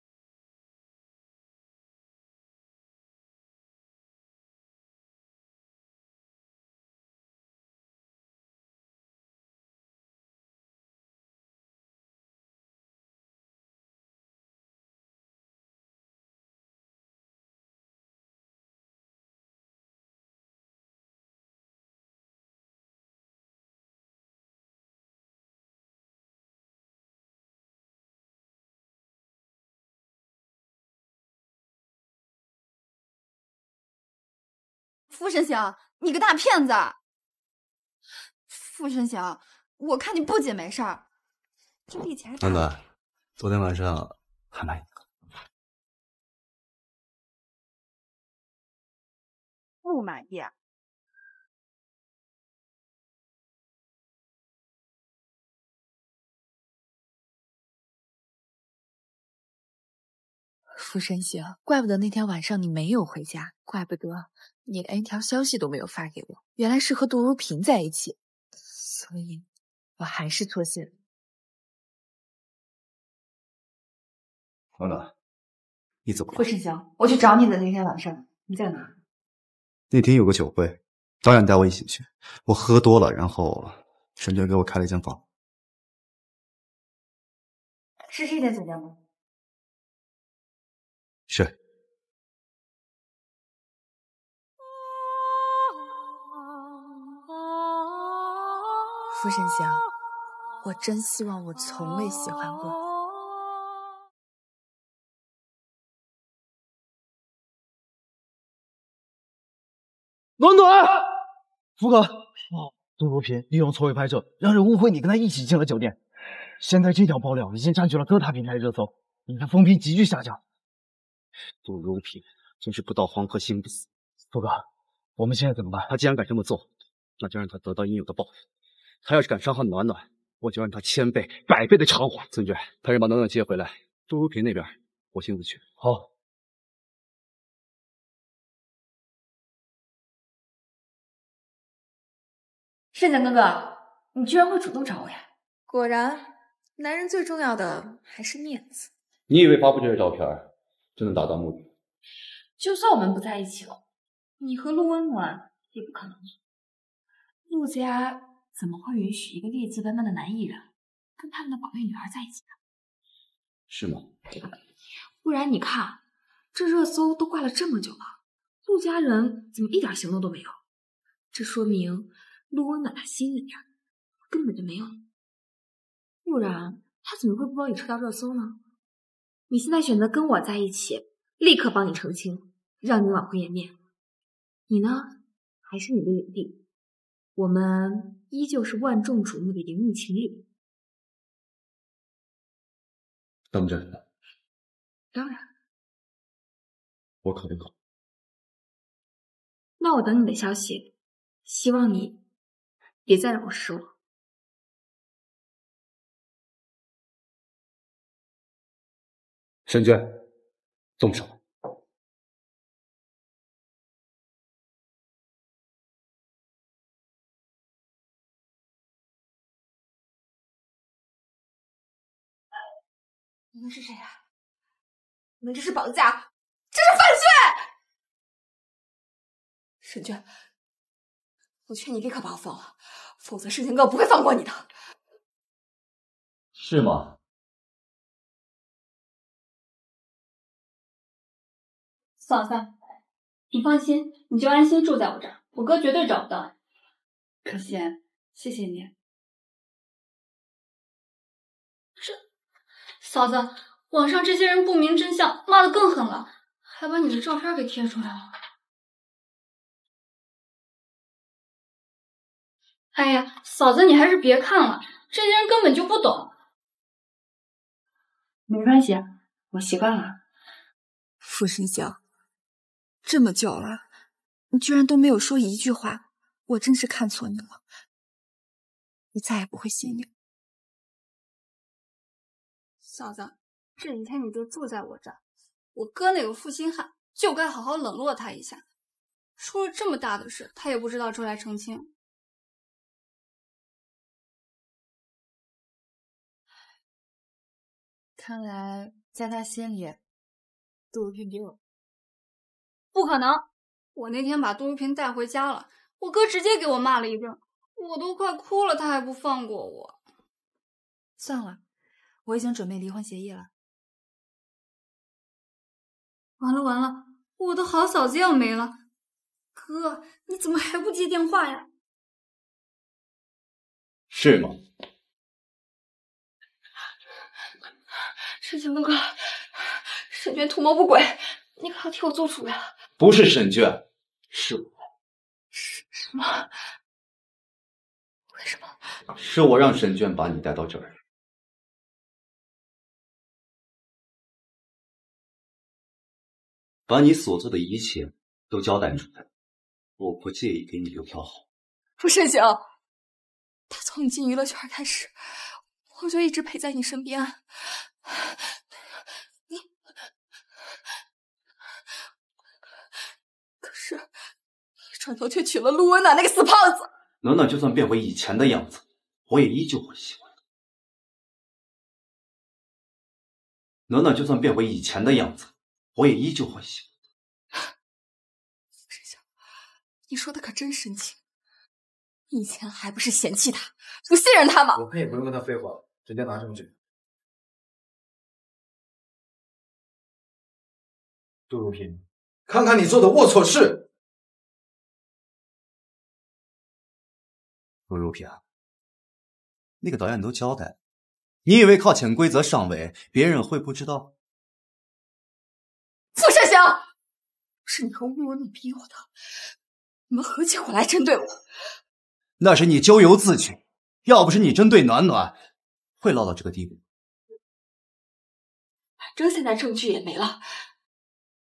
傅神行，你个大骗子！傅神行，我看你不仅没事儿，这笔钱……暖暖，昨天晚上还满意吗？不满意啊！傅申行，怪不得那天晚上你没有回家，怪不得你连一条消息都没有发给我，原来是和杜如萍在一起。所以，我还是错信了。暖暖，你怎么了？傅申行，我去找你的那天晚上，你在哪？那天有个酒会，导演带我一起去，我喝多了，然后沈娟给我开了一间房。是这间酒店吗？傅慎行，我真希望我从未喜欢过暖暖。傅哥，杜如萍利用错位拍摄，让人误会你跟他一起进了酒店。现在这条爆料已经占据了各大平台热搜，你的风评急剧下降。杜如萍真是不到黄河心不死。傅哥，我们现在怎么办？他既然敢这么做，那就让他得到应有的报复。他要是敢伤害暖暖，我就让他千倍、百倍的偿还。孙娟，派人把暖暖接回来。杜如萍那边，我亲自去。好。盛强哥哥，你居然会主动找我呀！果然，男人最重要的还是面子。你以为发布这些照片就能达到目的？就算我们不在一起了，你和陆温暖也不可能。陆家。怎么会允许一个劣迹斑斑的男艺人跟他们的宝贝女儿在一起呢？是吗？不然你看，这热搜都挂了这么久了，陆家人怎么一点行动都没有？这说明陆温暖他心里面根本就没有，不然他怎么会不帮你撤掉热搜呢？你现在选择跟我在一起，立刻帮你澄清，让你挽回颜面。你呢，还是你的影帝，我们。依旧是万众瞩目的荧幕情侣，当真？当然，我考虑考虑。那我等你的消息，希望你别再让我失望。沈娟，动手。你们是谁啊？你们这是绑架，这是犯罪！沈娟，我劝你立刻把我放了，否则事情哥不会放过你的。是吗？算了算了，你放心，你就安心住在我这儿，我哥绝对找不到你。可心，谢谢你。嫂子，网上这些人不明真相，骂的更狠了，还把你的照片给贴出来了。哎呀，嫂子，你还是别看了，这些人根本就不懂。没关系，我习惯了。傅申江，这么久了，你居然都没有说一句话，我真是看错你了。你再也不会信你。嫂子，这几天你就住在我这儿。我哥那个负心汉，就该好好冷落他一下。出了这么大的事，他也不知道出来澄清。看来在他心里，杜如屏比不可能！我那天把杜如萍带回家了，我哥直接给我骂了一顿，我都快哭了，他还不放过我。算了。我已经准备离婚协议了，完了完了，我的好嫂子要没了，哥，你怎么还不接电话呀？是吗？沈清哥哥，沈娟图谋不轨，你可要替我做主呀！不是沈娟，是我。什什么？为什么？是我让沈娟把你带到这儿。把你所做的一切都交代出来，我不介意给你留条后。路。傅慎行，他从你进娱乐圈开始，我就一直陪在你身边。你，可是你转头却娶了陆温暖那个死胖子。暖暖就算变回以前的样子，我也依旧会喜欢。暖暖就算变回以前的样子。我也依旧会喜欢他。沈你说的可真深情。以前还不是嫌弃他，不信任他吗？我看不用跟他废话直接拿证据。杜如萍，看看你做的龌龊事。杜如萍，那个导演都交代，你以为靠潜规则上位，别人会不知道？是你和温文你逼我的，你们合起伙来针对我，那是你咎由自取。要不是你针对暖暖，会落到这个地步。反正现在证据也没了，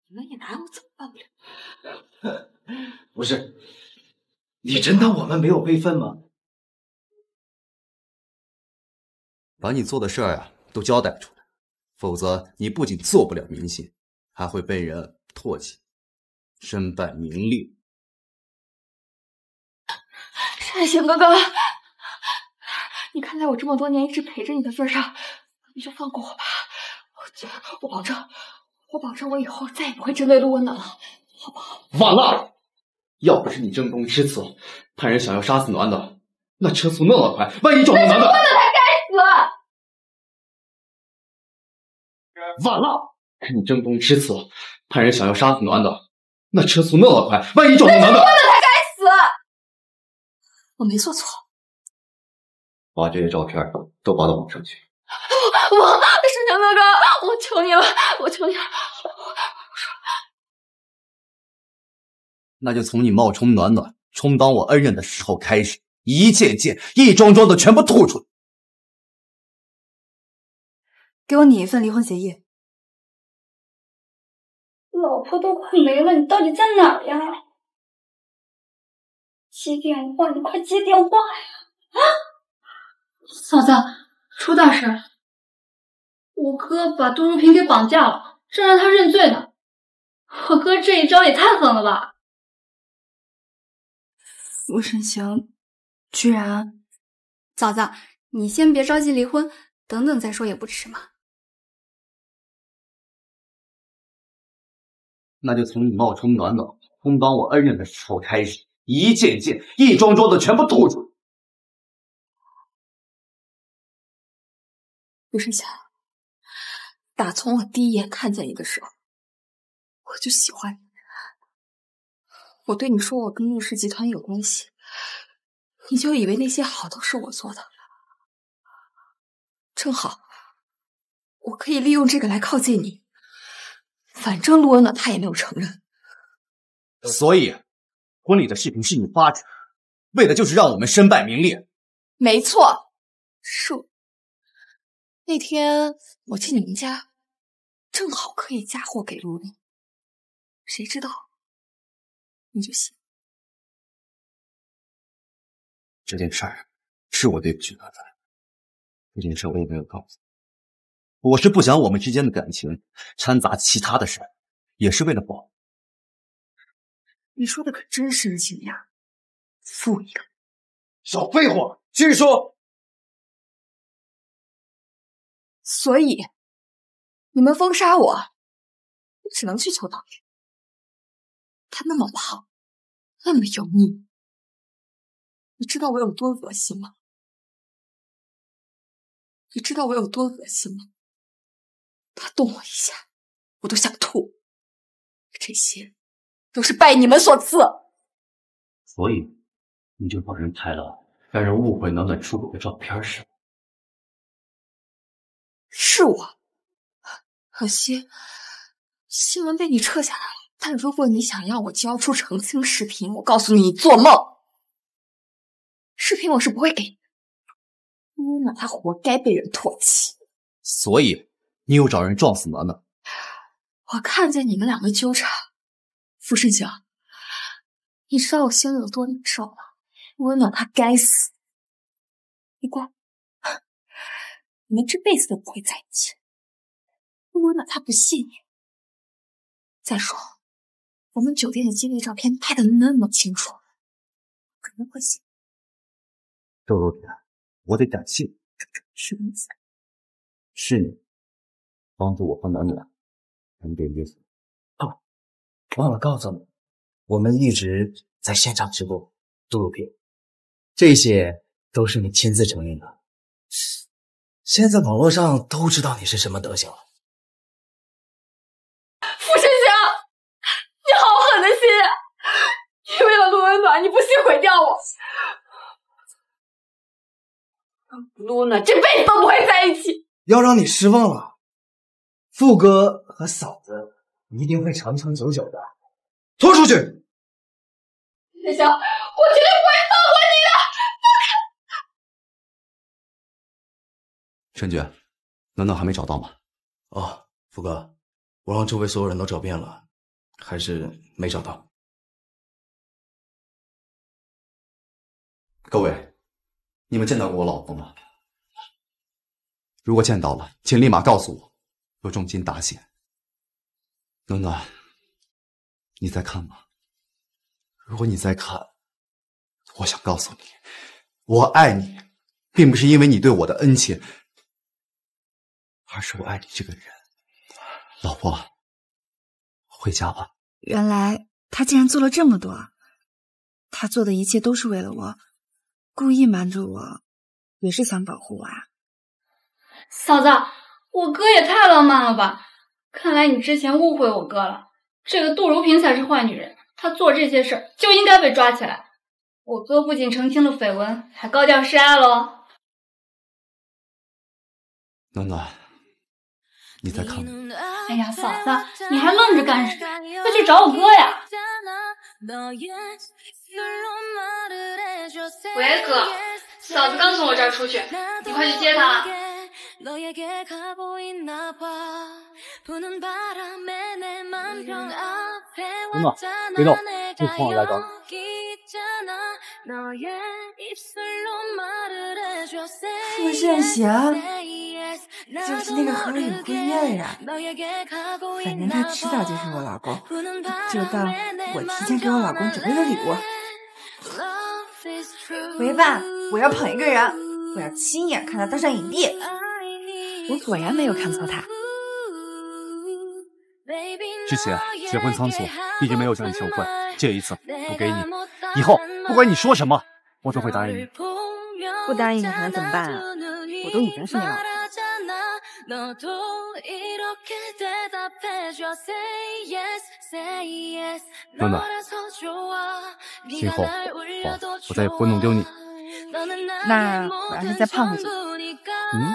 你们也拿我怎么办不了？不是，你真当我们没有备份吗？把你做的事儿啊都交代出来，否则你不仅做不了明星，还会被人唾弃。身败名裂，善行哥哥，你看在我这么多年一直陪着你的份上，你就放过我吧。我我保证，我保证，我以后再也不会针对陆温暖了，好不好？晚了，要不是你争功吃醋，派人想要杀死暖暖，那车速那么快，万一撞到暖暖，那暖才该死。晚了，你争功吃醋，派人想要杀死暖暖。那车速那么快，万一撞到暖他该死！我没做错。把这些照片都发到网上去。我，盛强哥哥，我求你了，我求你了。不说了。那就从你冒充暖暖，充当我恩人的时候开始，一件件、一桩桩的全部吐出来。给我拟一份离婚协议。老婆都快没了，你到底在哪儿呀？接电话，你快接电话呀！啊，嫂子，出大事了，我哥把杜如萍给绑架了，正让他认罪呢。我哥这一招也太狠了吧！我沈行，居然……嫂子，你先别着急离婚，等等再说也不迟嘛。那就从你冒充暖暖，充当我恩人的时候开始，一件件、一桩桩的全部吐出来。刘生夏，打从我第一眼看见你的时候，我就喜欢你。我对你说我跟陆氏集团有关系，你就以为那些好都是我做的。正好，我可以利用这个来靠近你。反正陆恩呢，他也没有承认。所以，婚礼的视频是你发的，为的就是让我们身败名裂。没错，是我。那天我去你们家，正好可以嫁祸给陆恩。谁知道你就信？这件事儿是我对不起暖暖，这件事我也没有告诉你。我是不想我们之间的感情掺杂其他的事，也是为了保。你说的可真深情呀，废物！少废话，继续说。所以，你们封杀我，我只能去求导演。他那么胖，那么油腻，你知道我有多恶心吗？你知道我有多恶心吗？他动我一下，我都想吐。这些都是拜你们所赐。所以，你就帮人拍了让人误会暖暖出轨的照片是吗？是我，可惜新闻被你撤下来了。但如果你想要我交出澄清视频，我告诉你，你做梦。视频我是不会给。的，因为暖他活该被人唾弃。所以。你又找人撞死暖暖。我看见你们两个纠缠，傅慎行。你知道我心里有多难受吗？温暖他该死！你光，你们这辈子都不会在一起。温暖他不信你。再说，我们酒店的经历照片拍的那么清楚，肯定会信。周如萍，我得感谢你。什么意思？是你。帮助我和暖暖，有点意思。哦，忘了告诉你，我们一直在现场直播杜如萍，这些都是你亲自承认的。现在网络上都知道你是什么德行了。傅世行，你好狠的心！你为了陆温暖，你不惜毁掉我，陆暖这辈子都不会在一起。要让你失望了。傅哥和嫂子一定会长长久久的。拖出去！叶翔，我绝对不会放过你的！放开！陈局，难道还没找到吗？哦，傅哥，我让周围所有人都找遍了，还是没找到。各位，你们见到过我老婆吗？如果见到了，请立马告诉我。有重金打险，暖暖，你在看吗？如果你在看，我想告诉你，我爱你，并不是因为你对我的恩情，而是我爱你这个人。老婆，回家吧。原来他竟然做了这么多，他做的一切都是为了我，故意瞒着我，也是想保护我啊。嫂子。我哥也太浪漫了吧！看来你之前误会我哥了，这个杜如萍才是坏女人，她做这些事儿就应该被抓起来。我哥不仅澄清了绯闻，还高调示爱喽。暖暖，你再看。哎呀，嫂子，你还愣着干什么？快去找我哥呀！喂，哥，嫂子刚从我这儿出去，你快去接她。真的，别动！就放下来得了。傅慎行就是那个和你有婚约的人，反正他迟早就是我老公，就当我提前给我老公准备的礼物。没办我要捧一个人，我要亲眼看他登上影帝。我果然没有看错他。志奇，结婚仓促，一直没有向你求婚，这一次我给你。以后不管你说什么，我都会答应你。不答应你还能怎么办啊？我都已经是你了。暖暖，今后我我再也不会弄丢你。那我还是再胖回去，嗯？